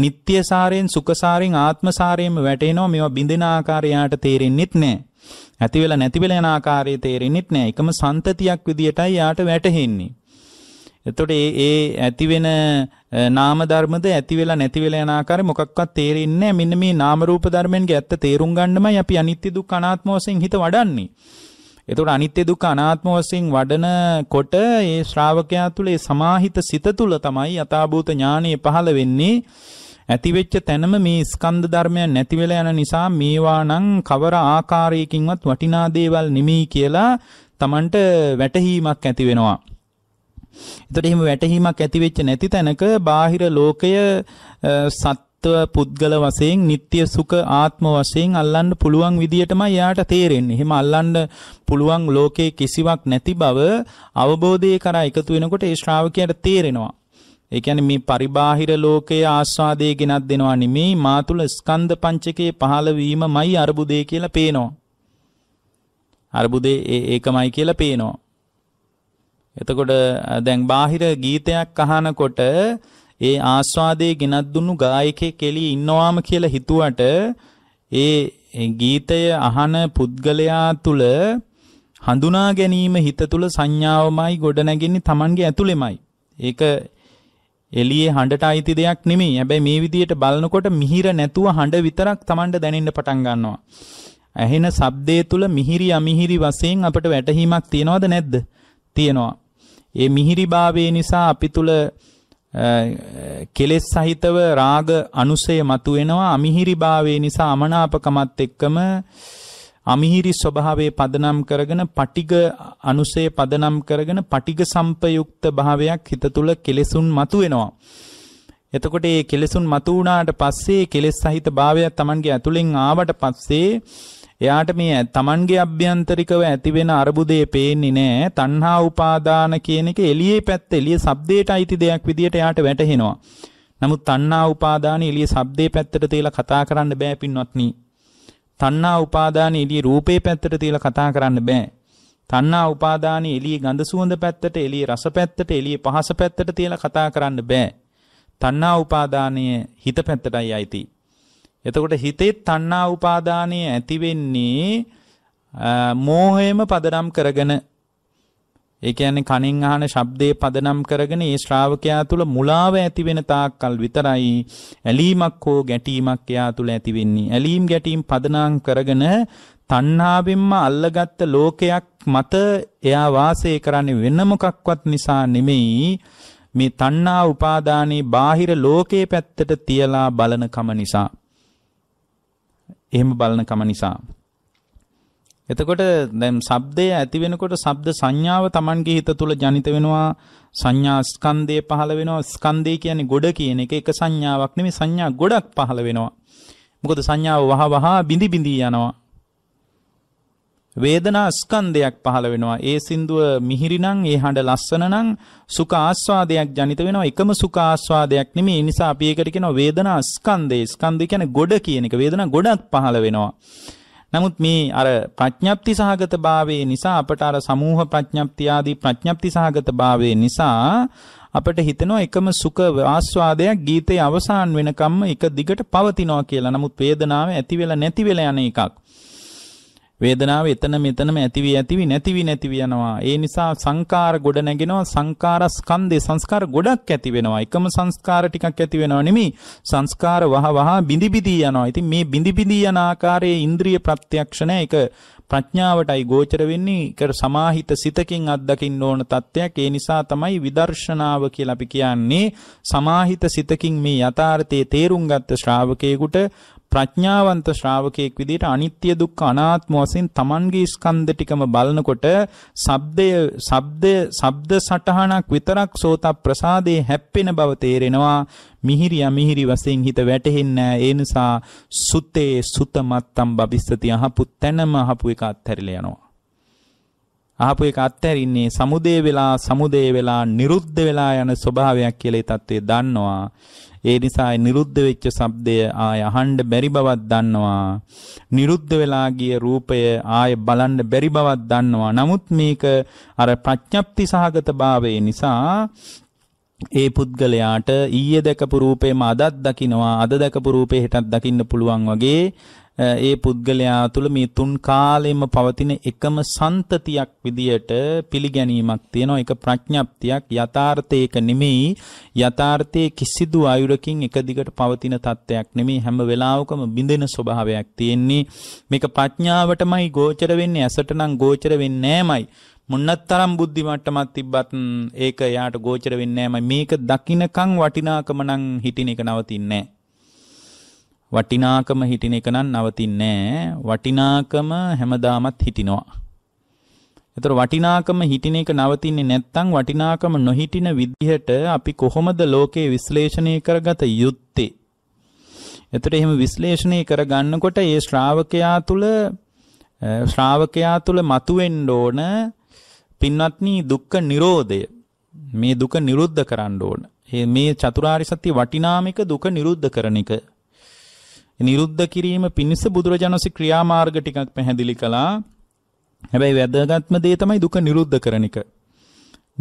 [SPEAKER 1] නිත්‍යසාරයෙන් සුඛසාරයෙන් ආත්මසාරයෙන්ම වැටෙනවා. මේවා බිඳෙන ආකාරයට තේරෙන්නෙත් නැහැ. ඇති වෙලා නැති වෙලා යන ආකාරයේ තේරෙන්නෙත් නැහැ. එකම සන්තතියක් විදියටයි යාට වැටහෙන්නේ. එතකොට ඒ ඇති වෙන නාම ධර්මද ඇති වෙලා නැති වෙලා යන ආකාරය මොකක්වත් තේරෙන්නේ නැහැ. මෙන්න මේ නාම රූප ධර්මයන්ගේ ඇත්ත තේරුම් ගන්නමයි අපි අනිත්‍ය දුක්ඛ අනාත්ම වශයෙන් හිත වඩන්නේ. එතකොට අනිත්‍ය දුක්ඛ අනාත්ම වශයෙන් වඩනකොට ඒ ශ්‍රාවකයා තුළ ඒ සමාහිත සිත තුළ තමයි යථාභූත ඥානෙ පහළ වෙන්නේ. ඇතිවෙච්ච තැනම මේ ස්කන්ධ ධර්මයන් නැති වෙලා යන නිසා මේවා නම් කවර ආකාරයකින්වත් වටිනා දේවල් නෙමෙයි කියලා Tamanට වැටහීමක් ඇති වෙනවා. එතකොට එහෙම වැටහීමක් ඇති වෙච්ච නැති තැනක බාහිර ලෝකය සත්ව පුද්ගල වශයෙන් නিত্য සුඛ ආත්ම වශයෙන් අල්ලන්න පුළුවන් විදියටමයි යාට තේරෙන්නේ. එහෙම අල්ලන්න පුළුවන් ලෝකේ කිසිවක් නැති බව අවබෝධය කරා එකතු වෙනකොට ඒ ශ්‍රාවකයාට තේරෙනවා. ඒ කියන්නේ මේ පරිබාහිර ලෝකයේ ආස්වාදයේ ගෙනත් දෙනවා නෙමේ මා තුල ස්කන්ධ පංචකයේ පහළ වීමමයි අරුබුදේ කියලා පේනවා. අරුබුදේ ඒකමයි කියලා පේනවා. එතකොට දැන් බාහිර ගීතයක් අහනකොට ඒ ආස්වාදයේ ගෙනත් දුන්නු ගායකයෙ කෙලී ඉන්නවාම කියලා හිතුවට ඒ ගීතය අහන පුද්ගලයා තුල හඳුනා ගැනීම හිත තුල සංඥාවමයි ගොඩනැගෙන්නේ Tamanගේ ඇතුළෙමයි. ඒක එළියේ හඬට අයිති දෙයක් නෙමෙයි. හැබැයි මේ විදියට බලනකොට මිහිර නැතුව හඬ විතරක් Tamanට දැනෙන්න පටන් ගන්නවා. ඇහෙන ශබ්දයේ තුල මිහිරි අමිහිරි වශයෙන් අපට වැටහීමක් තියනවද නැද්ද? තියෙනවා. ඒ මිහිරිභාවය නිසා අපි තුල කෙලෙස් සහිතව රාග අනුසය මතුවෙනවා අමිහිරිභාවය නිසා අමනාපකමත් එක්කම අමිහිරි ස්වභාවයේ පදනම් කරගෙන පටිග අනුසය පදනම් කරගෙන පටිග සම්පයුක්ත භාවයක් හිත තුල කෙලෙසුන් මතුවෙනවා. එතකොට මේ කෙලෙසුන් මතු වුණාට පස්සේ කෙලෙස් සහිත භාවයක් Tamange ඇතුලෙන් ආවට පස්සේ එයාට මේ තමන්ගේ අභ්‍යන්තරිකව ඇතිවෙන අරබුදේ පේන්නේ නෑ තණ්හා උපාදාන කියන එක එළියේ පැත්ත එළිය shabdයට අයිති දෙයක් විදියට එයාට වැටහෙනවා. නමුත් තණ්හා උපාදාන එළිය shabdේ පැත්තට තියලා කතා කරන්න බෑ පින්වත්නි. තණ්හා උපාදාන එළිය රූපේ පැත්තට තියලා කතා කරන්න බෑ. තණ්හා උපාදාන එළිය ගඳ සුවඳ පැත්තට එළිය රස පැත්තට එළිය පහස පැත්තට තියලා කතා කරන්න බෑ. තණ්හා උපාදානය හිත පැත්තටයි අයිති. එතකොට හිතේ තණ්හා උපාදානය ඇති වෙන්නේ මෝහයම පදනම් කරගෙන ඒ කියන්නේ කනින් අහන ශබ්දේ පදනම් කරගෙන ඒ ශ්‍රාවකයා තුල මුලාව ඇති වෙන තාක්කල් විතරයි ඇලීමක් හෝ ගැටීමක් එයා තුල ඇති වෙන්නේ. ඇලීම් ගැටීම් පදනම් කරගෙන තණ්හාවෙන්ම අල්ලගත්ත ලෝකයක් මත එයා වාසය කරන්නේ වෙන මොකක්වත් නිසා නෙමෙයි. මේ තණ්හා උපාදානේ බාහිර ලෝකයේ පැත්තට තියලා බලන කම නිසා. එහෙම බලනකම නිසා. එතකොට දැන් ශබ්දය ඇති වෙනකොට ශබ්ද සංඥාව Tamanගේ හිත තුල ජනිත වෙනවා සංඥා ස්කන්ධය පහළ වෙනවා ස්කන්ධය කියන්නේ ගොඩ කියන එක එක සංඥාවක් නෙමෙයි සංඥා ගොඩක් පහළ වෙනවා මොකද සංඥාව වහ වහ බිඳි බිඳි යනවා වේදනා ස්කන්ධයක් පහළ වෙනවා. ඒ සින්දුව මිහිරි නම්, ඒ හඬ ලස්සන නම් සුඛ ආස්වාදයක් ජනිත වෙනවා. එකම සුඛ ආස්වාදයක් නෙමෙයි. ඒ නිසා අපි ඒකට කියනවා වේදනා ස්කන්ධය. ස්කන්ධය කියන්නේ ගොඩ කියන එක. වේදනා ගොඩක් පහළ වෙනවා. නමුත් මේ අර ප්‍රඥප්ති සහගත භාවයේ නිසා අපට අර සමූහ ප්‍රඥප්ති ආදී ප්‍රඥප්ති සහගත භාවයේ නිසා අපට හිතෙනවා එකම සුඛ ආස්වාදයක් ගීතයේ අවසාන වෙනකම්ම එක දිගට පවතිනවා කියලා. නමුත් වේදනාව ඇති වෙලා නැති වෙලා යන එකක්. වේදනාව එතන මෙතනම ඇතිවි ඇතිවි නැතිවි නැතිවි යනවා. ඒ නිසා සංකාර ගොඩ නැගෙනවා. සංකාර ස්කන්ධේ සංස්කාර ගොඩක් ඇති වෙනවා. එකම සංස්කාර ටිකක් ඇති වෙනව නෙමෙයි. සංස්කාර වහ වහ බිඳි බිඳි යනවා. ඉතින් මේ බිඳි බිඳි යන ආකාරයේ ඉන්ද්‍රිය ප්‍රත්‍යක්ෂ නැහැ. ඒක ප්‍රඥාවටයි ගෝචර වෙන්නේ. ඒක සමාහිත සිතකින් අත්දකින්න ඕන තත්ත්වයක්. ඒ නිසා තමයි විදර්ශනාව කියලා අපි කියන්නේ. සමාහිත සිතකින් මේ යථාර්ථයේ තේරුම් ගත්ත ශ්‍රාවකයෙකුට ප්‍රඥාවන්ත ශ්‍රාවකයෙක් විදිහට අනිත්‍ය දුක්ඛ අනාත්ම වශයෙන් Tamanගේ ස්කන්ධ ටිකම බලනකොට ශබ්දය ශබ්දය ශබ්ද සටහනක් විතරක් සෝත ප්‍රසාදේ හැප්පෙන බව තේරෙනවා මිහිරි අමිහිරි වශයෙන් හිත වැටෙන්නේ ඒ නිසා සුතේ සුතමත්තම් බබිස්සති අහපු තැනම අහපු එක අත්හැරිලා යනවා අහපු එක අත්හැරින්නේ සමුදේ වෙලා සමුදේ වෙලා නිරුද්ධ වෙලා යන ස්වභාවයක් කියලා ඒ தත්ත්වය දන්නවා ඒ නිසා නිරුද්ධ වෙච්ච ශබ්දය ආය අහන්න බැරි බවක් දන්නවා. නිරුද්ධ වෙලා ගිය රූපය ආය බලන්න බැරි බවක් දන්නවා. නමුත් මේක අර ප්‍රඥප්ති සහගත භාවයේ නිසා ඒ පුද්ගලයාට ඊයේ දැකපු රූපේම අදත් දකිනවා අද දැකපු රූපේ හෙටත් දකින්න පුළුවන් වගේ ඒ පුද්ගලයා තුළ මේ තුන් කාලෙම පවතින එකම සන්තතියක් විදියට පිළිගැනීමක් තියෙනවා ඒක ප්‍රඥප්තියක් යථාර්ථයක නෙමෙයි යථාර්ථයේ කිසිදු ආයුරකින් එක දිගට පවතින තත්ත්වයක් නෙමෙයි හැම වෙලාවකම බිඳෙන ස්වභාවයක් තියෙන්නේ මේක ප්‍රඥාවටමයි ගෝචර වෙන්නේ ඇසට නම් ගෝචර වෙන්නේ නෑමයි මොන්නතරම් බුද්ධි මට්ටමක් තිබ්බත් ඒක එයාට ගෝචර වෙන්නේ නෑමයි මේක දකින්නකම් වටිනාකම නම් හිතින එක නවතින්නේ නෑ වටිනාකම හිටින එක නම් නවතින්නේ වටිනාකම හැමදාමත් හිටිනවා. ඒතර වටිනාකම හිටින එක නවතින්නේ නැත්නම් වටිනාකම නොහිටින විදිහට අපි කොහොමද ලෝකේ විශ්ලේෂණය කරගත යුත්තේ? ඒතර එහෙම විශ්ලේෂණය කරගන්නකොට ඒ ශ්‍රාවකයා තුල ශ්‍රාවකයා තුල මතුවෙන්න ඕන පින්වත්නි දුක්ඛ නිරෝධය මේ දුක නිරුද්ධ කරන්න ඕන. මේ චතුරාරි සත්‍ය වටිනාමික දුක නිරුද්ධ කරන එක නිරුද්ධ කිරීම පිණිස බුදුරජාණන්සේ ක්‍රියාමාර්ග ටිකක් පැහැදිලි කළා. හැබැයි වැදගත්ම දේ තමයි දුක නිරුද්ධ කරන එක.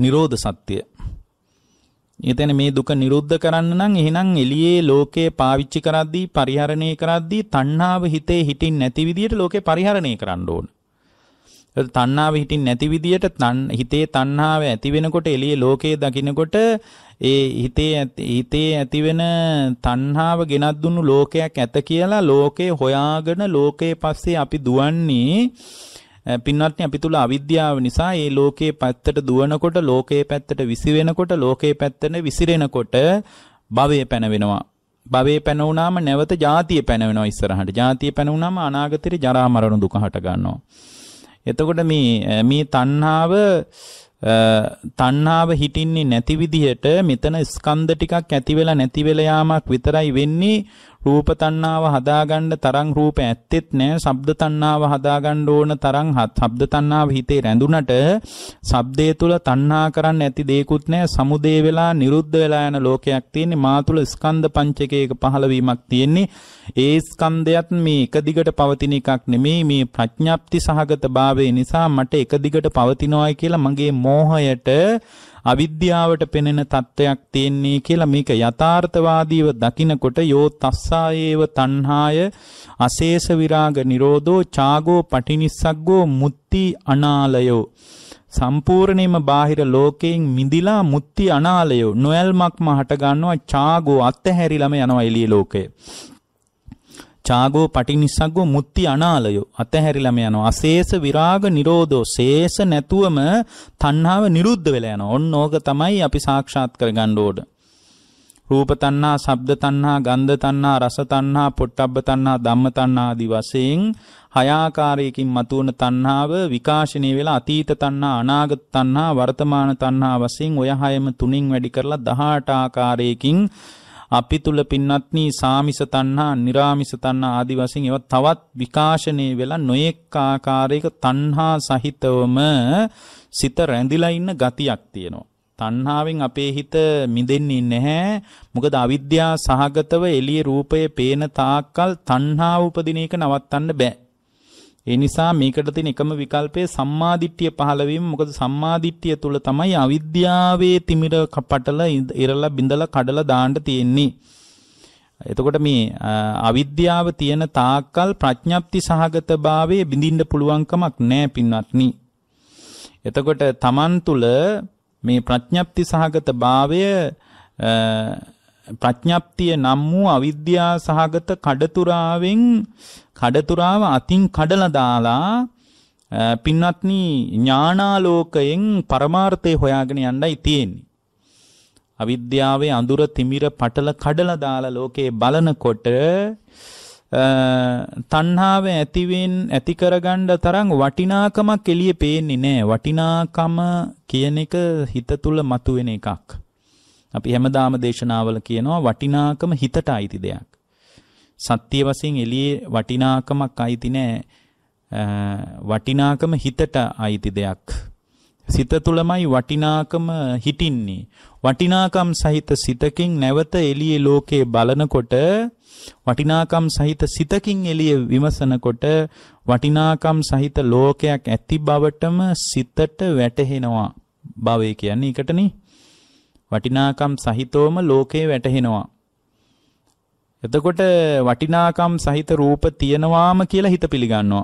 [SPEAKER 1] නිරෝධ සත්‍ය. එතන මේ දුක නිරුද්ධ කරන්න නම් එහෙනම් එළියේ ලෝකේ පාවිච්චි කරද්දී පරිහරණය කරද්දී තණ්හාව හිතේ හිටින් නැති විදියට ලෝකේ පරිහරණය කරන්න ඕන. තණ්හාව හිතින් නැති විදියට හිතේ තණ්හාව ඇති වෙනකොට එළියේ ලෝකයේ දකින්නකොට ඒ හිතේ හිතේ ඇතිවෙන තණ්හාව ගෙනත් දුන්නු ලෝකයක් ඇත කියලා ලෝකේ හොයාගෙන ලෝකේ පස්සේ අපි දුවන්නේ පින්වත්නි අපි තුල අවිද්‍යාව නිසා ඒ ලෝකේ පැත්තට දුවනකොට ලෝකේ පැත්තට විසි වෙනකොට ලෝකේ පැත්තට විසිරෙනකොට භවය පැනවෙනවා භවයේ පැන වුණාම නැවත ජාතිය පැන වෙනවා ඉස්සරහට ජාතිය පැන වුණාම අනාගතේ ජරා මරණ දුක හට ගන්නවා එතකොට මේ මේ තණ්හාව තණ්හාව හිටින්නේ නැති විදිහට මෙතන ස්කන්ධ ටිකක් ඇති වෙලා නැති වෙලා යාමක් විතරයි වෙන්නේ රූප තණ්හාව හදාගන්න තරම් රූප ඇත්තෙත් නැහැ. ශබ්ද තණ්හාව හදාගන්න ඕන තරම් ශබ්ද තණ්හාව හිතේ රැඳුනට ශබ්දයේ තුල තණ්හා කරන්න ඇති දෙයක්ුත් නැහැ. සමුදේ වෙලා නිරුද්ධ වෙලා යන ලෝකයක් තියෙන්නේ. මා තුල ස්කන්ධ පංචකයක පහළවීමක් තියෙන්නේ. ඒ ස්කන්ධයත් මේ එක දිගට පවතින එකක් නෙමෙයි මේ ප්‍රඥාප්ති සහගත භාවය නිසා මට එක දිගට පවතිනවායි කියලා මගේ මෝහයට අවිද්‍යාවට පෙනෙන தත්වයක් තියෙන්නේ කියලා මේක යථාර්ථවාදීව දකිනකොට යෝ තස්සායේව තණ්හාය අශේෂ විරාග නිරෝධෝ චාගෝ පටිනිස්සග්ගෝ මුත්‍ති අනාලයෝ සම්පූර්ණයෙන්ම බාහිර ලෝකයෙන් මිදිලා මුත්‍ති අනාලයෝ නොයල්මක්ම හට ගන්නවා චාගෝ අත්හැරිලම යනවා එළිය ලෝකේ චාගෝ පටිනිස්සග්ගෝ මුත්ති අනාලයෝ අතහැරිලම යනවා. අශේෂ විරාග නිරෝධෝ ශේෂ නැතුවම තණ්හාව නිරුද්ධ වෙලා යනවා. ඔන්න ඕක තමයි අපි සාක්ෂාත් කරගන්න ඕඩ. රූප තණ්හා, ශබ්ද තණ්හා, ගන්ධ තණ්හා, රස තණ්හා, පොට්ටබ්බ තණ්හා, ධම්ම තණ්හා ආදී වශයෙන් හය ආකාරයකින් මතුවන තණ්හාව විකාශනය වෙලා අතීත තණ්හා, අනාගත තණ්හා, වර්තමාන තණ්හා වශයෙන් ඔය හයම තුنين වැඩි කරලා 18 ආකාරයකින් අපි තුල පින්නත්නී සාමිස තණ්හා, निराමිස තණ්හා ආදි වශයෙන් ඒවා තවත් විකාශනයේ වෙලා නොඑක් ආකාරයක තණ්හා සහිතවම සිත රැඳිලා ඉන්න ගතියක් තියෙනවා. තණ්හාවෙන් අපේ හිත මිදෙන්නේ නැහැ. මොකද අවිද්‍යා සහගතව එළියේ රූපයේ පේන තාක්කල් තණ්හා උපදින එක නවත්තන්න බෑ. ඒ නිසා මේකට තියෙන එකම විකල්පය සම්මාදිට්ඨිය පහළ වීම. මොකද සම්මාදිට්ඨිය තුල තමයි අවිද්‍යාවේ තිමිර කපටල ඉරලා බිඳලා කඩලා දාන්න තියෙන්නේ. එතකොට මේ අවිද්‍යාව තියෙන තාක්කල් ප්‍රඥප්ති සහගත භාවයේ බිඳින්න පුළුවන්කමක් නැහැ පින්වත්නි. එතකොට Taman තුල මේ ප්‍රඥප්ති සහගත භාවය ප්‍රඥප්තිය නම් වූ අවිද්‍යා සහගත කඩතුරාවෙන් කඩතුරාව අතින් කඩලා දාලා පින්වත්නි ඥානාලෝකයෙන් පරමාර්ථය හොයාගෙන යන්නයි තියෙන්නේ. අවිද්‍යාවේ අඳුර තිමිර පටල කඩලා දාලා ලෝකේ බලනකොට තණ්හාව ඇතිවෙන් ඇති කරගන්න තරම් වටිනාකමක් එළියේ පේන්නේ නැහැ. වටිනාකම කියන එක හිත තුල මතුවෙන එකක්. අපි හැමදාම දේශනාවල කියනවා වටිනාකම හිතට අයිති දෙයක්. සත්‍ය වශයෙන් එළියේ වටිනාකමක් අයිති නෑ වටිනාකම හිතට අයිති දෙයක් සිත තුළමයි වටිනාකම හිටින්නේ වටිනාකම් සහිත සිතකින් නැවත එළියේ ලෝකේ බලනකොට වටිනාකම් සහිත සිතකින් එළිය විමසනකොට වටිනාකම් සහිත ලෝකයක් ඇති බවටම සිතට වැටහෙනවා භවය කියන්නේ ඒකටනේ වටිනාකම් සහිතවම ලෝකේ වැටහෙනවා එතකොට වටිනාකම් සහිත රූප තියෙනවාම කියලා හිත පිළිගන්නවා.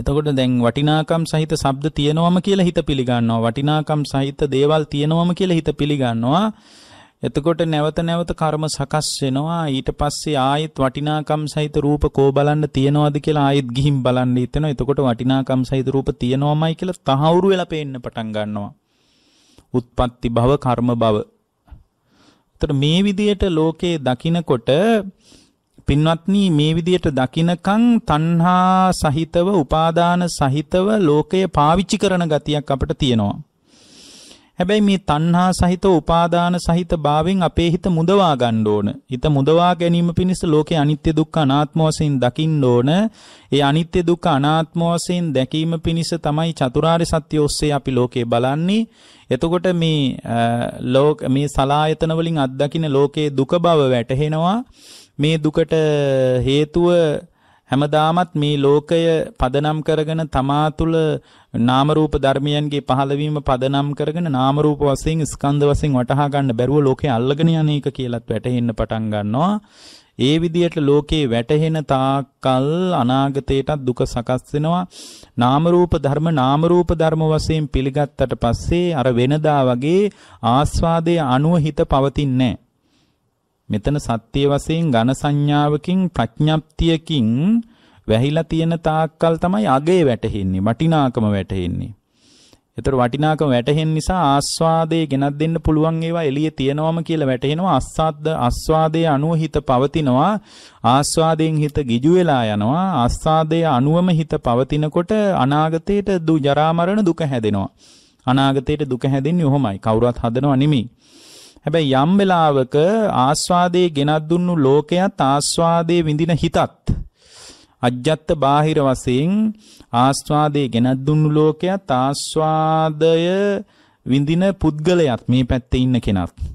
[SPEAKER 1] එතකොට දැන් වටිනාකම් සහිත ශබ්ද තියෙනවම කියලා හිත පිළිගන්නවා. වටිනාකම් සහිත දේවල් තියෙනවම කියලා හිත පිළිගන්නවා. එතකොට නැවත නැවත කර්ම සකස් වෙනවා ඊට පස්සේ ආයෙත් වටිනාකම් සහිත රූප කෝ බලන්න තියනවාද කියලා ආයෙත් ගිහින් බලන්න හිතෙනවා එතකොට වටිනාකම් සහිත රූප තියනවාමයි කියලා තහවුරු වෙලා පේන්න පටන් ගන්නවා උත්පත්ති භව කර්ම භව තොට මේ විදියට ලෝකයේ දකිනකොට පින්වත්නී මේ විදියට දකිනකං තණ්හා සහිතව උපාදාන සහිතව ලෝකය පාවිච්චි කරන ගතියක් අපට තියෙනවා. හැබැයි මේ තණ්හා සහිත උපාදාන සහිත භාවයෙන් අපේ හිත මුදවා ගන්න ඕන. හිත මුදවා ගැනීම පිණිස ලෝකේ අනිත්‍ය දුක්ඛ අනාත්ම වශයෙන් දකින්න ඕන. ඒ අනිත්‍ය දුක්ඛ අනාත්ම වශයෙන් දැකීම පිණිස තමයි චතුරාර්ය සත්‍ය ඔස්සේ අපි ලෝකේ බලන්නේ. එතකොට මේ ලෝක මේ සලායතන වලින් අත්දකින්න ලෝකේ දුක බව වැටහෙනවා. මේ දුකට හේතුව හැමදාමත් මේ ලෝකය පදනම් කරගෙන තමා තුළ නාම රූප ධර්මයන්ගේ පහළවීම පදනම් කරගෙන නාම රූප වශයෙන් ස්කන්ධ වශයෙන් වටහා ගන්න බැරුව ලෝකේ අල්ලගෙන යන එක කියලාත් වැටහෙන්න පටන් ගන්නවා. ඒ විදියට ලෝකේ වැටහෙන තාකල් අනාගතයටත් දුක සකස් වෙනවා. නාම රූප ධර්ම නාම රූප ධර්ම වශයෙන් පිළිගත්තට පස්සේ අර වෙනදා වගේ ආස්වාදයේ අණුව හිත පවතින්නේ නැහැ. මෙතන සත්‍ය වශයෙන් ඝන සංඥාවකින් ප්‍රඥප්තියකින් වැහිලා තියෙන තාක්කල් තමයි අගේ වැටෙන්නේ වටිනාකම වැටෙන්නේ. ඒතර වටිනාකම වැටෙන නිසා ආස්වාදයේ ගෙනත් දෙන්න පුළුවන් ඒවා එළියේ තියෙනවම කියලා වැටෙනවා ආස්වාද ආස්වාදයේ අණුව හිත පවතිනවා ආස්වාදයෙන් හිත ගිජු වෙලා යනවා ආස්වාදයේ අණුවම හිත පවතිනකොට අනාගතයට දු ජරා මරණ දුක හැදෙනවා අනාගතයට දුක හැදෙන්නේ ඔහොමයි කවුරුත් හදනව නෙමෙයි හැබැයි යම් වෙලාවක ආස්වාදයේ ගෙනත් දුන්නු ලෝකයත් ආස්වාදයේ විඳින හිතත් අජ්ජත් බාහිර වශයෙන් ආස්වාදයේ ගෙනත් දුන්නු ලෝකයත් ආස්වාදය විඳින පුද්ගලයාත් මේ පැත්තේ ඉන්න කෙනත්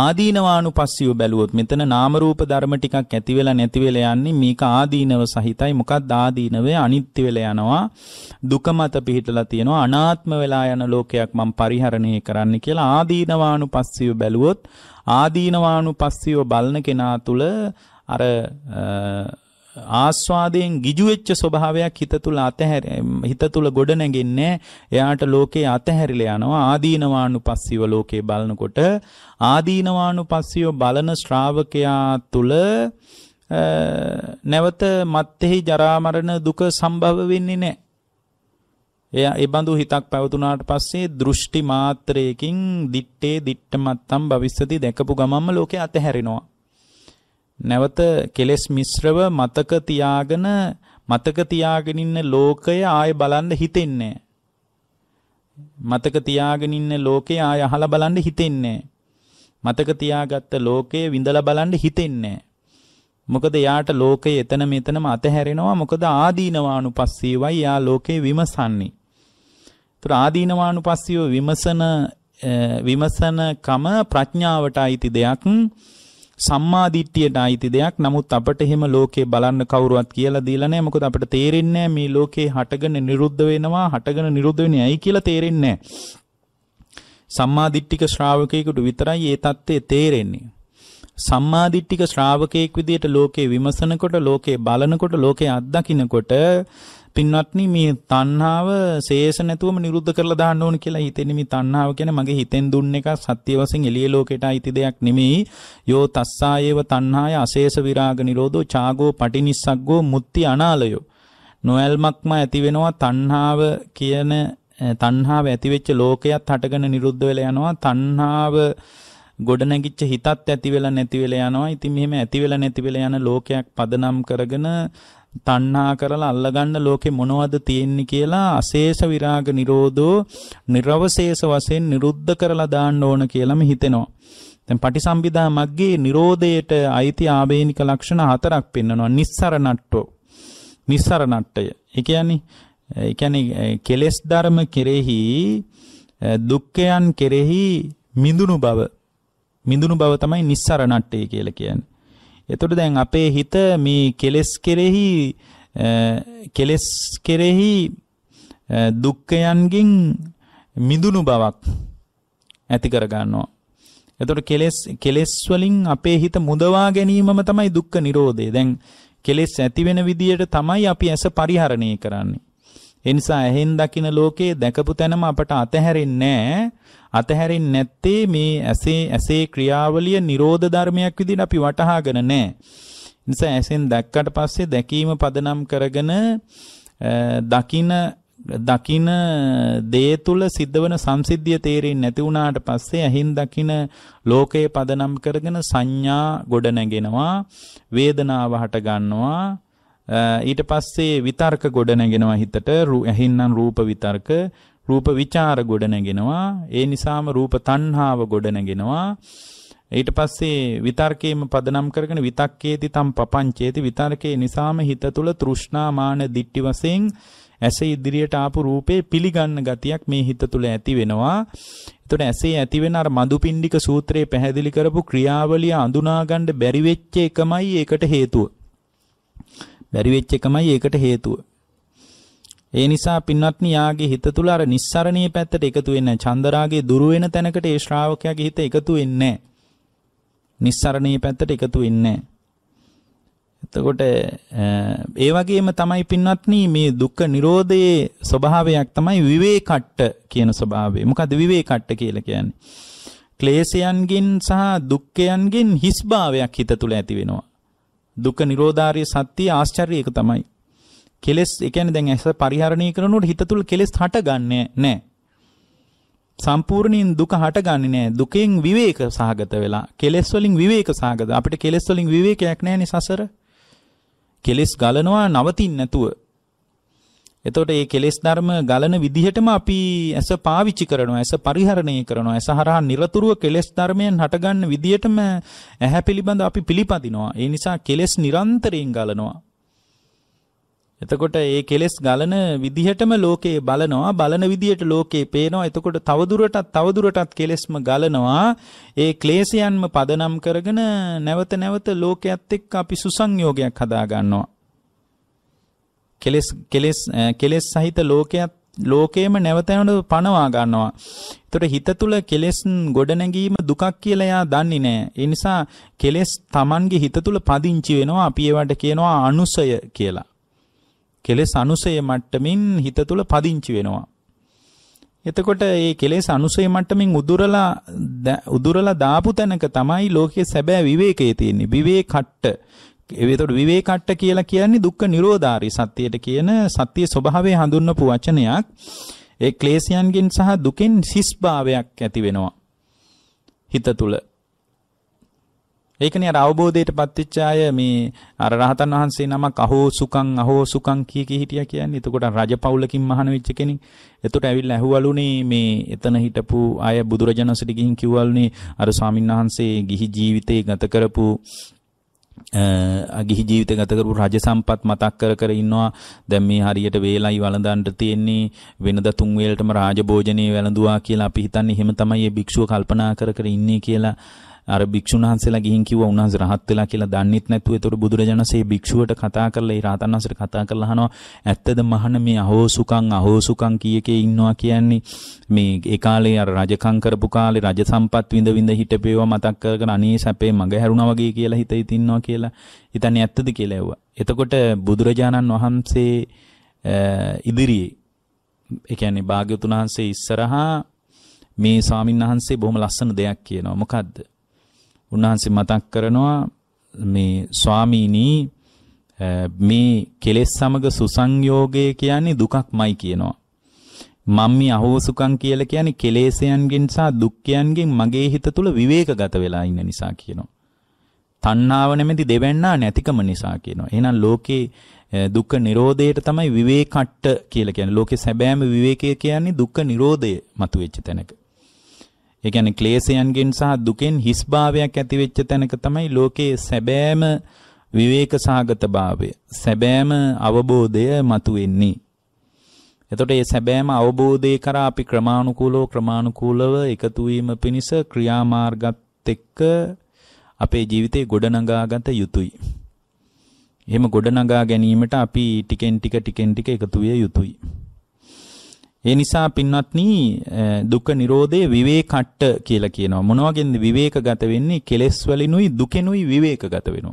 [SPEAKER 1] ආදීනවානුපස්සිය බැලුවොත් මෙතන නාම රූප ධර්ම ටිකක් ඇති වෙලා නැති වෙලා යන්නේ මේක ආදීනව සහිතයි මොකක්ද ආදීනවේ අනිත්‍ය වෙලා යනවා දුක මත පිහිටලා තියෙනවා අනාත්ම වෙලා යන ලෝකයක් මම පරිහරණය කරන්න කියලා ආදීනවානුපස්සිය බැලුවොත් ආදීනවානුපස්සිය බලන කෙනා තුල අර ආස්වාදයෙන් ගිජු වෙච්ච ස්වභාවයක් හිත තුල අතහැර හිත තුල ගොඩ නැගෙන්නේ එයාට ලෝකේ අතහැරිලා යනවා ආදීනවානුපස්සීව ලෝකේ බලනකොට ආදීනවානුපස්සීව බලන ශ්‍රාවකයා තුල නැවත මත්ෙහි ජරා මරණ දුක සම්භව වෙන්නේ නැහැ එයා ඒ බඳු හිතක් පැවතුනාට පස්සේ දෘෂ්ටි මාත්‍රයකින් දිත්තේ දිට්ඨ මත්තම් භවිස්සති දැකපු ගමම්ම ලෝකේ අතහැරෙනවා නැවත කෙලෙස් මිශ්‍රව මතක තියාගෙන මතක තියාගෙන ඉන්න ලෝකය ආය බලන්න හිතෙන්නේ මතක තියාගෙන ඉන්න ලෝකේ ආය අහලා බලන්න හිතෙන්නේ මතක තියාගත්ත ලෝකේ විඳලා බලන්න හිතෙන්නේ මොකද යාට ලෝකේ එතන මෙතනම අතහැරෙනවා මොකද ආදීනවානුපස්සීවයි යා ලෝකේ විමසන්නේ. ඒතර ආදීනවානුපස්සීව විමසන විමසනකම ප්‍රඥාවට අයිති දෙයක්. සම්මාදිට්ඨියට අයිති දෙයක්. නමුත් අපට එහෙම ලෝකේ බලන්න කවුරුවත් කියලා දීලා නැහැ. මොකද අපිට තේරෙන්නේ මේ ලෝකේ හටගෙන නිරුද්ධ වෙනවා, හටගෙන නිරුද්ධ වෙන්නේ ඇයි කියලා තේරෙන්නේ සම්මාදිට්ඨික ශ්‍රාවකයෙකුට විතරයි මේ தත්ත්වය තේරෙන්නේ. සම්මාදිට්ඨික ශ්‍රාවකයෙක් විදියට ලෝකේ විමසනකොට, ලෝකේ බලනකොට, ලෝකේ අත්දකින්නකොට පින්වත්නි මේ තණ්හාව ශේෂ නැතුවම නිරුද්ධ කරලා දාන්න ඕන කියලා හිතෙන්නේ මේ තණ්හාව කියන්නේ මගේ හිතෙන් දුන්න එක සත්‍ය වශයෙන් එළිය ලෝකයට අයිති දෙයක් නෙමෙයි යෝ තස්සායේව තණ්හාය අශේෂ විරාග නිරෝධෝ චාගෝ පටිනිස්සග්ගෝ මුත්‍ති අනාලයෝ නොයල්මක්ම ඇති වෙනවා තණ්හාව කියන තණ්හාව ඇතිවෙච්ච ලෝකයක් හටගෙන නිරුද්ධ වෙලා යනවා තණ්හාව ගොඩනැගිච්ච හිතත් ඇති වෙලා නැති වෙලා යනවා. ඉතින් මෙහෙම ඇති වෙලා නැති වෙලා යන ලෝකයක් පදනම් කරගෙන තණ්හා කරලා අල්ලගන්න ලෝකේ මොනවද තියෙන්නේ කියලා අශේෂ විරාග නිරෝධෝ නිර්වශේෂ වශයෙන් නිරුද්ධ කරලා දාන්න ඕන කියලාම හිතෙනවා. දැන් පටිසම්භිදා මග්ගේ නිරෝධයට අයිති ආවේනික ලක්ෂණ හතරක් පෙන්වනවා. nissaranaṭṭo. nissaranaṭṭය. ඒ කියන්නේ ඒ කියන්නේ කෙලෙස් ධර්ම කෙරෙහි දුක්ඛයන් කෙරෙහි මිඳුණු බව මිඳුණු බව තමයි nissaranaṭṭය කියලා කියන්නේ. එතකොට දැන් අපේ හිත මේ කෙලෙස් කෙරෙහි කෙලෙස් කෙරෙහි දුක්ඛයන්ගෙන් මිදුණු බවක් ඇති කර ගන්නවා. එතකොට කෙලෙස් කෙලෙස් වලින් අපේ හිත මුදවා ගැනීමම තමයි දුක්ඛ නිරෝධය. දැන් කෙලෙස් ඇති වෙන විදියට තමයි අපි ඇස පරිහරණය කරන්නේ. ඒ නිසා ඇහෙන් දකින ලෝකේ දැකපු තැනම අපට අතහැරෙන්නේ නැහැ. අතහැරෙන්නේ නැත්තේ මේ ඇසේ ඇසේ ක්‍රියාවලිය නිරෝධ ධර්මයක් විදිහට අපි වටහාගෙන නැහැ. නිසා ඇසෙන් දැක්කට පස්සේ දැකීම පදනම් කරගෙන දකින දකින දේ තුල සිද්ධවන සංසිද්ධිය තේරෙන්නේ නැති වුණාට පස්සේ ඇහින් දකින ලෝකයේ පදනම් කරගෙන සංඥා ගොඩ නැගෙනවා වේදනාව හට ගන්නවා ඊට පස්සේ විතර්ක ගොඩනගෙනවා හිතට ඇහින්නම් රූප විතර්ක රූප විචාර ගොඩනගෙනවා ඒ නිසාම රූප තණ්හාව ගොඩනගෙනවා ඊට පස්සේ විතර්කයේම පදනම් කරගෙන විතක්කේති තම් පපංචේති විතර්කේ නිසාම හිත තුල තෘෂ්ණා මාන දිට්ටි වශයෙන් ඇස ඉදිරියට ආපු රූපේ පිළිගන්න ගතියක් මේ හිත තුල ඇති වෙනවා. එතකොට ඇසේ ඇති වෙන අර මදුපිණ්ඩික සූත්‍රයේ පැහැදිලි කරපු ක්‍රියාවලිය අඳුනා ගන්න බැරි වෙච්ච එකමයි ඒකට හේතුව. බැරි වෙච්ච එකමයි ඒකට හේතුව. ඒ නිසා පින්වත්නි යාගේ හිත තුල අර nissaraniye පැත්තට එකතු වෙන්නේ නැහැ. චන්දරාගේ දුරු වෙන තැනකට ඒ ශ්‍රාවකයාගේ හිත එකතු වෙන්නේ නැහැ. nissaraniye පැත්තට එකතු වෙන්නේ නැහැ. එතකොට ඒ වගේම තමයි පින්වත්නි මේ දුක්ඛ නිරෝධයේ ස්වභාවයක් තමයි විවේකට්ට කියන ස්වභාවය. මොකද විවේකට්ට කියලා කියන්නේ? ක්ලේශයන්ගින් සහ දුක්ඛයන්ගින් හිස්භාවයක් හිත තුළ ඇති වෙනවා. දුක නිරෝධාරිය සත්‍ය ආශ්චර්ය එක තමයි. කෙලස් ඒ කියන්නේ දැන් ඇස පරිහරණය කරනකොට හිත තුල කෙලස් හටගන්නේ නැහැ. සම්පූර්ණයෙන් දුක හටගන්නේ නැහැ. දුකෙන් විවේක සහගත වෙලා කෙලස් වලින් විවේක සහගත. අපිට කෙලස් වලින් විවේකයක් නැහැ නේ සසර. කෙලස් ගලනවා නවතින්න නැතුව. එතකොට මේ කෙලෙස් ධර්ම ගලන විදිහටම අපි ඇස පාවිච්චි කරනවා ඇස පරිහරණය කරනවා ඇස හරහා নিরතුරුව කෙලෙස් ධර්මයෙන් හටගන්න විදිහටම ඇහැ පිළිබඳ අපි පිළිපදිනවා ඒ නිසා කෙලෙස් නිරන්තරයෙන් ගලනවා එතකොට මේ කෙලෙස් ගලන විදිහටම ලෝකේ බලනවා බලන විදිහට ලෝකේ පේනවා එතකොට තවදුරටත් තවදුරටත් කෙලෙස්ම ගලනවා ඒ ක්ලේශයන්ම පදනම් කරගෙන නැවත නැවත ලෝකයේත් එක්ක අපි සුසංයෝගයක් හදා ගන්නවා කෙලෙස් කෙලෙස් කෙලෙස් සහිත ලෝකයක් ලෝකේම නැවතනට පනවා ගන්නවා. එතකොට හිත තුල කෙලෙස් ගොඩනැගීම දුකක් කියලා එයා දන්නේ නැහැ. ඒ නිසා කෙලෙස් Tamanගේ හිත තුල පදිංචි වෙනවා. අපි ඒවට කියනවා අනුසය කියලා. කෙලෙස් අනුසය මට්ටමින් හිත තුල පදිංචි වෙනවා. එතකොට මේ කෙලෙස් අනුසය මට්ටමින් උදුරලා උදුරලා දාපු තැනක තමයි ලෝකයේ සැබෑ විවේකයේ තියෙන්නේ. විවේකට්ට එතකොට විවේකට්ට කියලා කියන්නේ දුක්ඛ නිරෝධාරී සත්‍යයට කියන සත්‍ය ස්වභාවය හඳුන්වපු වචනයක්. ඒ ක්ලේශයන්ගෙන් සහ දුකෙන් සිස්භාවයක් ඇති වෙනවා. හිත තුල. ඒකනේ අර අවබෝධයටපත් වෙච්ච අය මේ අර රහතන් වහන්සේ නමක් අහෝ සුකං අහෝ සුකං කිය කී හිටියා කියන්නේ. එතකොට රජපෞලකින් මහාන වෙච්ච කෙනෙක්. එතකොට ඇවිල්ලා ඇහුවලුනේ මේ එතන හිටපු අය බුදුරජාණන්සට ගිහින් කිව්වලුනේ අර ස්වාමින්වහන්සේ ගිහි ජීවිතේ ගත කරපු ගිහි ජීවිත ගත කරපු රජ සම්පත් මතක් කර කර ඉන්නවා. දැන් මේ හරියට වේලයි වළඳන්න තියෙන්නේ වෙනද තුන් වේලටම රාජභෝජනේ වැළඳුවා කියලා අපි හිතන්නේ එහෙම තමයි මේ භික්ෂුව කල්පනා කර කර ඉන්නේ කියලා අර භික්ෂුන් වහන්සේලා ගිහින් කිව්වා උන්වහන්සේ රහත් වෙලා කියලා දන්නෙත් නැතුව ඒතකොට බුදුරජාණන්සේ භික්ෂුවට කතා කරලා ඒ රහතන් වහන්සේට කතා කරලා අහනවා ඇත්තද මහණ මේ අහෝසුකං අහෝසුකං කී එකේ ඉන්නවා කියන්නේ මේ ඒ කාලේ අර රජකම් කරපු කාලේ රජ සම්පත් විඳ විඳ හිටපේවා මතක් කරගෙන අනේ සැපේ මග හැරුණා වගේ කියලා හිත හිතින්නවා කියලා හිතන්නේ ඇත්තද කියලා ඇහුවා. එතකොට බුදුරජාණන් වහන්සේ ඉදිරියේ ඒ කියන්නේ භාග්‍යවතුන් වහන්සේ ඉස්සරහා මේ ස්වාමින් වහන්සේ බොහොම ලස්සන දෙයක් කියනවා. මොකද්ද? උන්වහන්සේ මතක් කරනවා මේ ස්වාමීනි මේ කෙලෙස් සමග සුසංයෝගය කියන්නේ දුකක්මයි කියනවා. මම මේ අහෝසුකම් කියලා කියන්නේ කෙලෙසයන්ගෙන් සහ දුක්ඛයන්ගෙන් මගේ හිත තුළ විවේකගත වෙලා ඉන්න නිසා කියනවා. තණ්හාව නැමැති දෙවන්නා නැතිකම නිසා කියනවා. එහෙනම් ලෝකේ දුක්ඛ නිරෝධයට තමයි විවේකට්ට කියලා කියන්නේ. ලෝකේ සැබෑම විවේකය කියන්නේ දුක්ඛ නිරෝධය මතුවෙච්ච තැනක. ඒ කියන්නේ ක්ලේශයන්ගෙන් සහ දුකෙන් හිස්භාවයක් ඇති වෙච්ච තැනක තමයි ලෝකයේ සැබෑම විවේක සහගත භාවය සැබෑම අවබෝධය මතුවෙන්නේ. එතකොට මේ සැබෑම අවබෝධය කරා අපි ක්‍රමානුකූලව ක්‍රමානුකූලව එකතු වීම පිණිස ක්‍රියාමාර්ගත් එක්ක අපේ ජීවිතේ ගොඩනගාගත යුතුයි. එහෙම ගොඩනගා ගැනීමට අපි ටිකෙන් ටික ටිකෙන් ටික එකතු විය යුතුයි. ඒ නිසා පින්වත්නි දුක නිරෝධේ විවේකට්ට කියලා කියනවා. මොන වගේද විවේකගත වෙන්නේ? කෙලෙස් වලිනුයි දුකෙනුයි විවේකගත වෙනවා.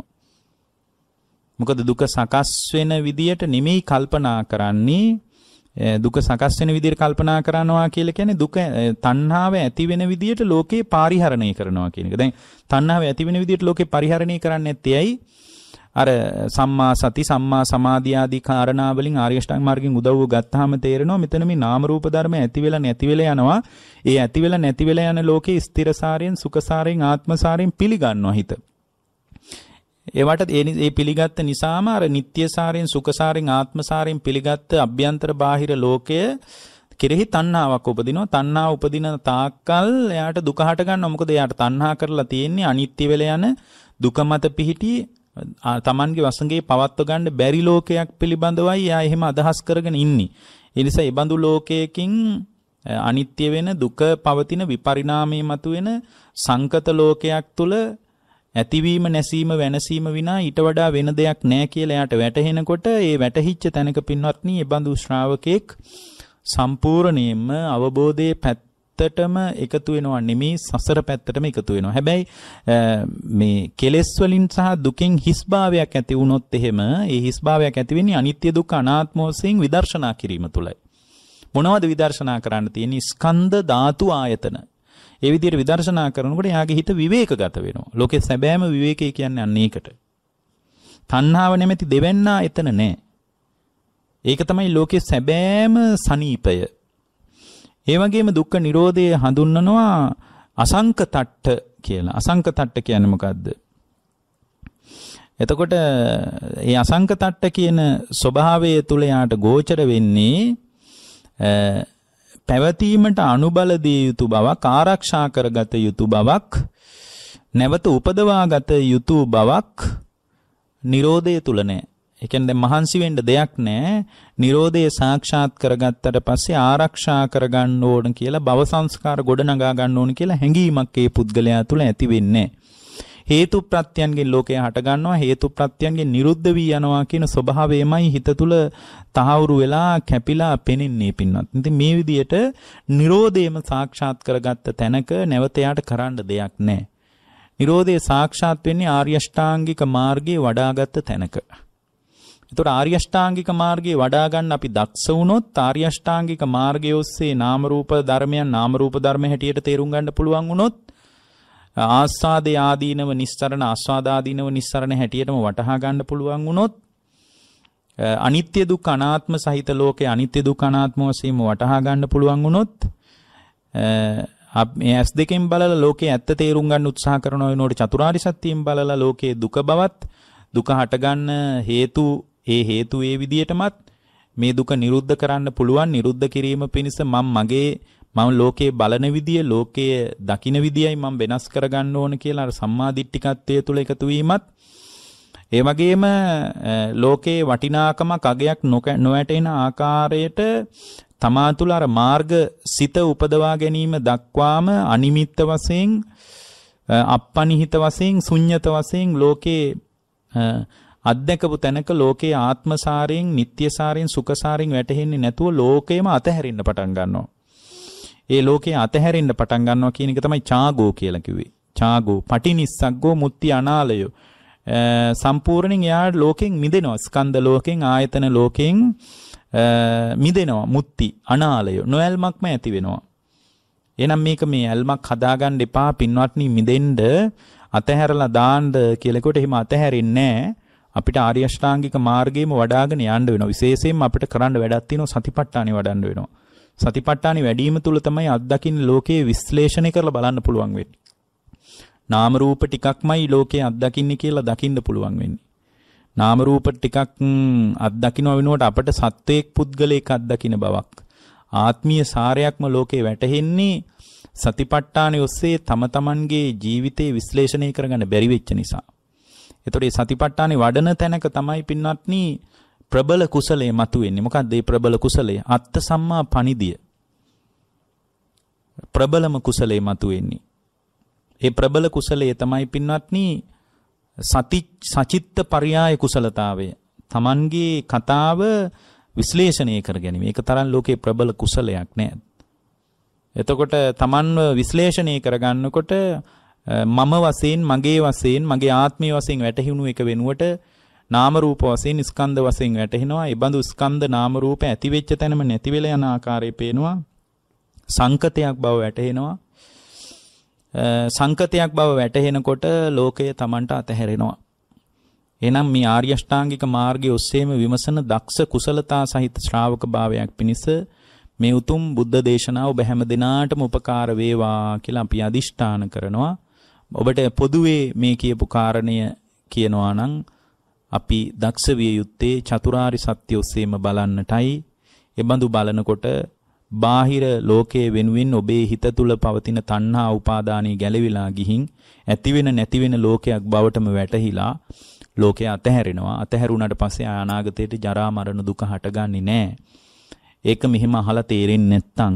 [SPEAKER 1] මොකද දුක සකස් වෙන විදියට නෙමෙයි කල්පනා කරන්නේ. දුක සකස් වෙන විදියට කල්පනා කරනවා කියලා කියන්නේ දුක තණ්හාව ඇති වෙන විදියට ලෝකේ පරිහරණය කරනවා කියන එක. දැන් තණ්හාව ඇති වෙන විදියට ලෝකේ පරිහරණය කරන්නේ නැත්තේ ඇයි? අර සම්මා සති සම්මා සමාධිය ආදී කාරණා වලින් ආර්ය ශ්‍රාංග මාර්ගෙන් උදව්ව ගත්තාම තේරෙනවා මෙතන මේ නාම රූප ධර්ම ඇති වෙලා නැති වෙලා යනවා ඒ ඇති වෙලා නැති වෙලා යන ලෝකේ ස්ථිරසාරයෙන් සුඛසාරයෙන් ආත්මසාරයෙන් පිළිගන්නවා හිත ඒවට ඒ ඒ පිළිගත්ත නිසාම අර නිත්‍යසාරයෙන් සුඛසාරයෙන් ආත්මසාරයෙන් පිළිගත්ත අභ්‍යන්තර බාහිර ලෝකය කෙරෙහි තණ්හාවක් උපදිනවා තණ්හා උපදින තාක්කල් එයාට දුක හට ගන්නවා මොකද එයාට තණ්හා කරලා තියෙන්නේ අනිත්‍ය වෙල යන දුක මත පිහිටි තමන්ගේ වසඟේ පවත්ව ගන්න බැරි ලෝකයක් පිළිබඳවයි එයා එහෙම අදහස් කරගෙන ඉන්නේ. ඒ නිසා ඒ බඳු ලෝකයකින් අනිත්‍ය වෙන දුක පවතින විපරිණාමයේ මතුවෙන සංකත ලෝකයක් තුල ඇතිවීම නැසීම වෙනසීම විනා ඊට වඩා වෙන දෙයක් නැහැ කියලා එයාට වැටහෙනකොට ඒ වැටහිච්ච තැනක පින්වත්නි ඒ බඳු ශ්‍රාවකෙක් සම්පූර්ණයෙන්ම අවබෝධයේ පැත්ත පැත්තටම එකතු වෙනවා නෙමේ සසර පැත්තටම එකතු වෙනවා. හැබැයි මේ කෙලෙස් වලින් සහ දුකෙන් හිස්භාවයක් ඇති වුණොත් එහෙම ඒ හිස්භාවයක් ඇති වෙන්නේ අනිත්‍ය දුක්ඛ අනාත්ම වශයෙන් විදර්ශනා කිරීම තුලයි. මොනවද විදර්ශනා කරන්න තියෙන්නේ? ස්කන්ධ ධාතු ආයතන. ඒ විදිහට විදර්ශනා කරනකොට එයාගේ හිත විවේකගත වෙනවා. ලෝකේ සැබෑම විවේකය කියන්නේ අන්න ඒකට. තණ්හාව නැමැති දෙවන්නා එතන නැහැ. ඒක තමයි ලෝකේ සැබෑම සනීපය. ඒ වගේම දුක්ඛ නිරෝධය හඳුන්වනවා අසංක තට්ට කියලා. අසංක තට්ට කියන්නේ මොකද්ද? එතකොට මේ අසංක තට්ට කියන ස්වභාවය තුල යාට ගෝචර වෙන්නේ පැවතීමට අනුබල දිය යුතු බවක් ආරක්ෂා කරගත යුතු බවක් නැවත උපදවාගත යුතු බවක් Nirodhe තුල නැහැ. ඒ කියන්නේ දැන් මහන්සි වෙන්න දෙයක් නැහැ. Nirodhe සාක්ෂාත් කරගත්තට පස්සේ ආරක්ෂා කරගන්න ඕන කියලා භව සංස්කාර ගොඩනගා ගන්න ඕන කියලා හැඟීමක් ඒ පුද්ගලයා තුළ ඇති වෙන්නේ හේතු ප්‍රත්‍යයන්ගෙන් ලෝකය හට ගන්නවා හේතු ප්‍රත්‍යයන්ගෙන් නිරුද්ධ වී යනවා කියන ස්වභාවයමයි හිත තුළ තහවුරු වෙලා කැපිලා පෙනෙන්නේ පින්වත්. ඉතින් මේ විදියට Nirodheම සාක්ෂාත් කරගත්ත තැනක නැවත යාට කරන්න දෙයක් නැහැ. Nirodhe සාක්ෂාත් වෙන්නේ ආර්ය ෂ්ටාංගික මාර්ගයේ වඩාගත් තැනක. එතකොට ආර්ය අෂ්ටාංගික මාර්ගයේ වඩා ගන්න අපි දක්ෂ වුණොත් ආර්ය අෂ්ටාංගික මාර්ගය ඔස්සේ නාම රූප ධර්මයන් නාම රූප ධර්ම හැටියට තේරුම් ගන්න පුළුවන් වුණොත් ආස්වාදේ ආදීනව නිස්සරණ ආස්වාද ආදීනව නිස්සරණ හැටියටම වටහා ගන්න පුළුවන් වුණොත් අනිත්‍ය දුක් අනාත්ම සහිත ලෝකේ අනිත්‍ය දුක් අනාත්ම වශයෙන්ම වටහා ගන්න පුළුවන් වුණොත් මේ ඇස් දෙකෙන් බලලා ලෝකේ ඇත්ත තේරුම් ගන්න උත්සාහ කරන වෙනකොට චතුරාර්ය සත්‍යයෙන් බලලා ලෝකේ දුක බවත් දුක හටගන්න හේතු ඒ හේතු ඒ විදියටමත් මේ දුක නිරුද්ධ කරන්න පුළුවන් නිරුද්ධ කිරීම පිණිස මම මගේ මම ලෝකයේ බලන විදිය ලෝකයේ දකින විදියයි මම වෙනස් කරගන්න ඕන කියලා අර සම්මාදිට්ඨිකත්වයේ තුල එකතු වීමත් ඒ වගේම ලෝකයේ වටිනාකමක් අගයක් නොඇටෙන ආකාරයට තමා තුළ අර මාර්ග සිත උපදවා ගැනීම දක්වාම අනිමිත්ත වශයෙන් අප්පනිහිත වශයෙන් ශුන්්‍යත වශයෙන් ලෝකේ අත්දකපු තැනක ලෝකයේ ආත්මසාරයෙන්, නිට්‍යසාරයෙන්, සුඛසාරයෙන් වැටහෙන්නේ නැතුව ලෝකේම අතහැරින්න පටන් ගන්නවා. ඒ ලෝකේ අතහැරින්න පටන් ගන්නවා කියන එක තමයි චාගෝ කියලා කිව්වේ. චාගෝ, පටිනිස්සග්ගෝ මුත්‍ති අනාලයෝ. සම්පූර්ණයෙන් එයා ලෝකෙන් මිදෙනවා. ස්කන්ධ ලෝකෙන්, ආයතන ලෝකෙන් මිදෙනවා. මුත්‍ති අනාලයෝ. නොයල්මක්ම ඇති වෙනවා. එහෙනම් මේක මේ ඇල්මක් හදාගන්න එපා පින්වත්නි මිදෙන්න අතහැරලා දාන්න කියලකොට එහෙම අතහැරින්නේ නැහැ. අපිට ආර්ය අෂ්ටාංගික මාර්ගයේම වඩාගෙන යන්න වෙනවා. විශේෂයෙන්ම අපිට කරන්න වැඩක් තියෙනවා සතිපට්ඨානෙ වඩන්න වෙනවා. සතිපට්ඨානෙ වැඩිම තුල තමයි අත්දකින්න ලෝකයේ විශ්ලේෂණය කරලා බලන්න පුළුවන් වෙන්නේ. නාම රූප ටිකක්මයි ලෝකේ අත්දකින්නේ කියලා දකින්න පුළුවන් වෙන්නේ. නාම රූප ටිකක් අත්දකින්න වෙනුවට අපට සත්වයක් පුද්ගලයෙක් අත්දකින්න බවක් ආත්මීය සාරයක්ම ලෝකේ වැටහෙන්නේ සතිපට්ඨානෙ ඔස්සේ තම තමන්ගේ ජීවිතේ විශ්ලේෂණය කරගන්න බැරි වෙච්ච නිසා. එතකොට මේ සතිපට්ඨානේ වඩන තැනක තමයි පින්වත්නි ප්‍රබල කුසලයේ මතුවෙන්නේ. මොකක්ද මේ ප්‍රබල කුසලය? අත්ත සම්මා පණිදිය. ප්‍රබලම කුසලයේ මතුවෙන්නේ. ඒ ප්‍රබල කුසලයේ තමයි පින්වත්නි සති සචිත්ත පරියාය කුසලතාවය. Tamanගේ කතාව විශ්ලේෂණය කර ගැනීම. ඒක තරම් ලෝකේ ප්‍රබල කුසලයක් නෑ. එතකොට Tamanව විශ්ලේෂණය කරගන්නකොට මම වශයෙන් මගේ වශයෙන් මගේ ආත්මය වශයෙන් වැටහිණු එක වෙනුවට නාම රූප වශයෙන් ස්කන්ධ වශයෙන් වැටහෙනවා. ඒ බඳු ස්කන්ධ නාම රූප ඇති වෙච්ච තැනම නැති වෙලා යන ආකාරය පේනවා. සංකතයක් බව වැටහෙනවා. සංකතයක් බව වැටහෙනකොට ලෝකය Tamanට අතහැරෙනවා. එනම් මේ ආර්ය අෂ්ටාංගික මාර්ගයේ ඔස්සේම විමසන දක්ෂ කුසලතා සහිත ශ්‍රාවක භාවයක් පිණිස මේ උතුම් බුද්ධ දේශනාව ඔබ හැම දිනාටම උපකාර වේවා කියලා අපි අදිෂ්ඨාන කරනවා. ඔබට පොදුවේ මේ කියපු කාරණය කියනවා නම් අපි දක්ෂ විය යුත්තේ චතුරාරි සත්‍ය ඔස්සේම බලන්නටයි. එබඳු බලනකොට බාහිර ලෝකයේ වෙනුවෙන් ඔබේ හිත තුල පවතින තණ්හා උපාදානයේ ගැලවිලා ගිහින් ඇතිවෙන නැතිවෙන ලෝකයක් බවටම වැටහිලා ලෝකය අතහැරෙනවා. අතහැරුණාට පස්සේ අනාගතයේට ජරා මරණ දුක හටගන්නේ නැහැ. ඒක මෙහෙම අහලා තේරෙන්නේ නැත්නම්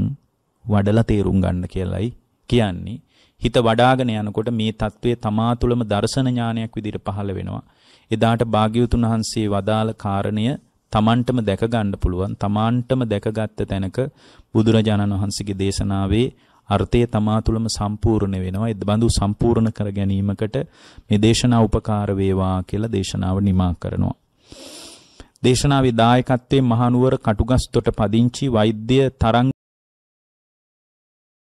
[SPEAKER 1] වඩලා තේරුම් ගන්න කියලයි කියන්නේ. හිත වඩාගෙන යනකොට මේ తත්වයේ තමා තුළම දර්ශන ඥානයක් විදිහට පහළ වෙනවා. එදාට භාග්‍යවතුන් වහන්සේ වදාළ කාරණය තමන්ටම දැක ගන්න පුළුවන්. තමාන්ටම දැකගත්ත තැනක බුදුරජාණන් වහන්සේගේ දේශනාවේ අර්ථය තමා තුළම සම්පූර්ණ වෙනවා. ඒ බඳු සම්පූර්ණ කර ගැනීමකට මේ දේශනාව උපකාර වේවා කියලා දේශනාව නිමා කරනවා. දේශනාවේ දායකත්වයෙන් මහනුවර කටුගස්තොට පදිංචි වෛද්‍ය තරංග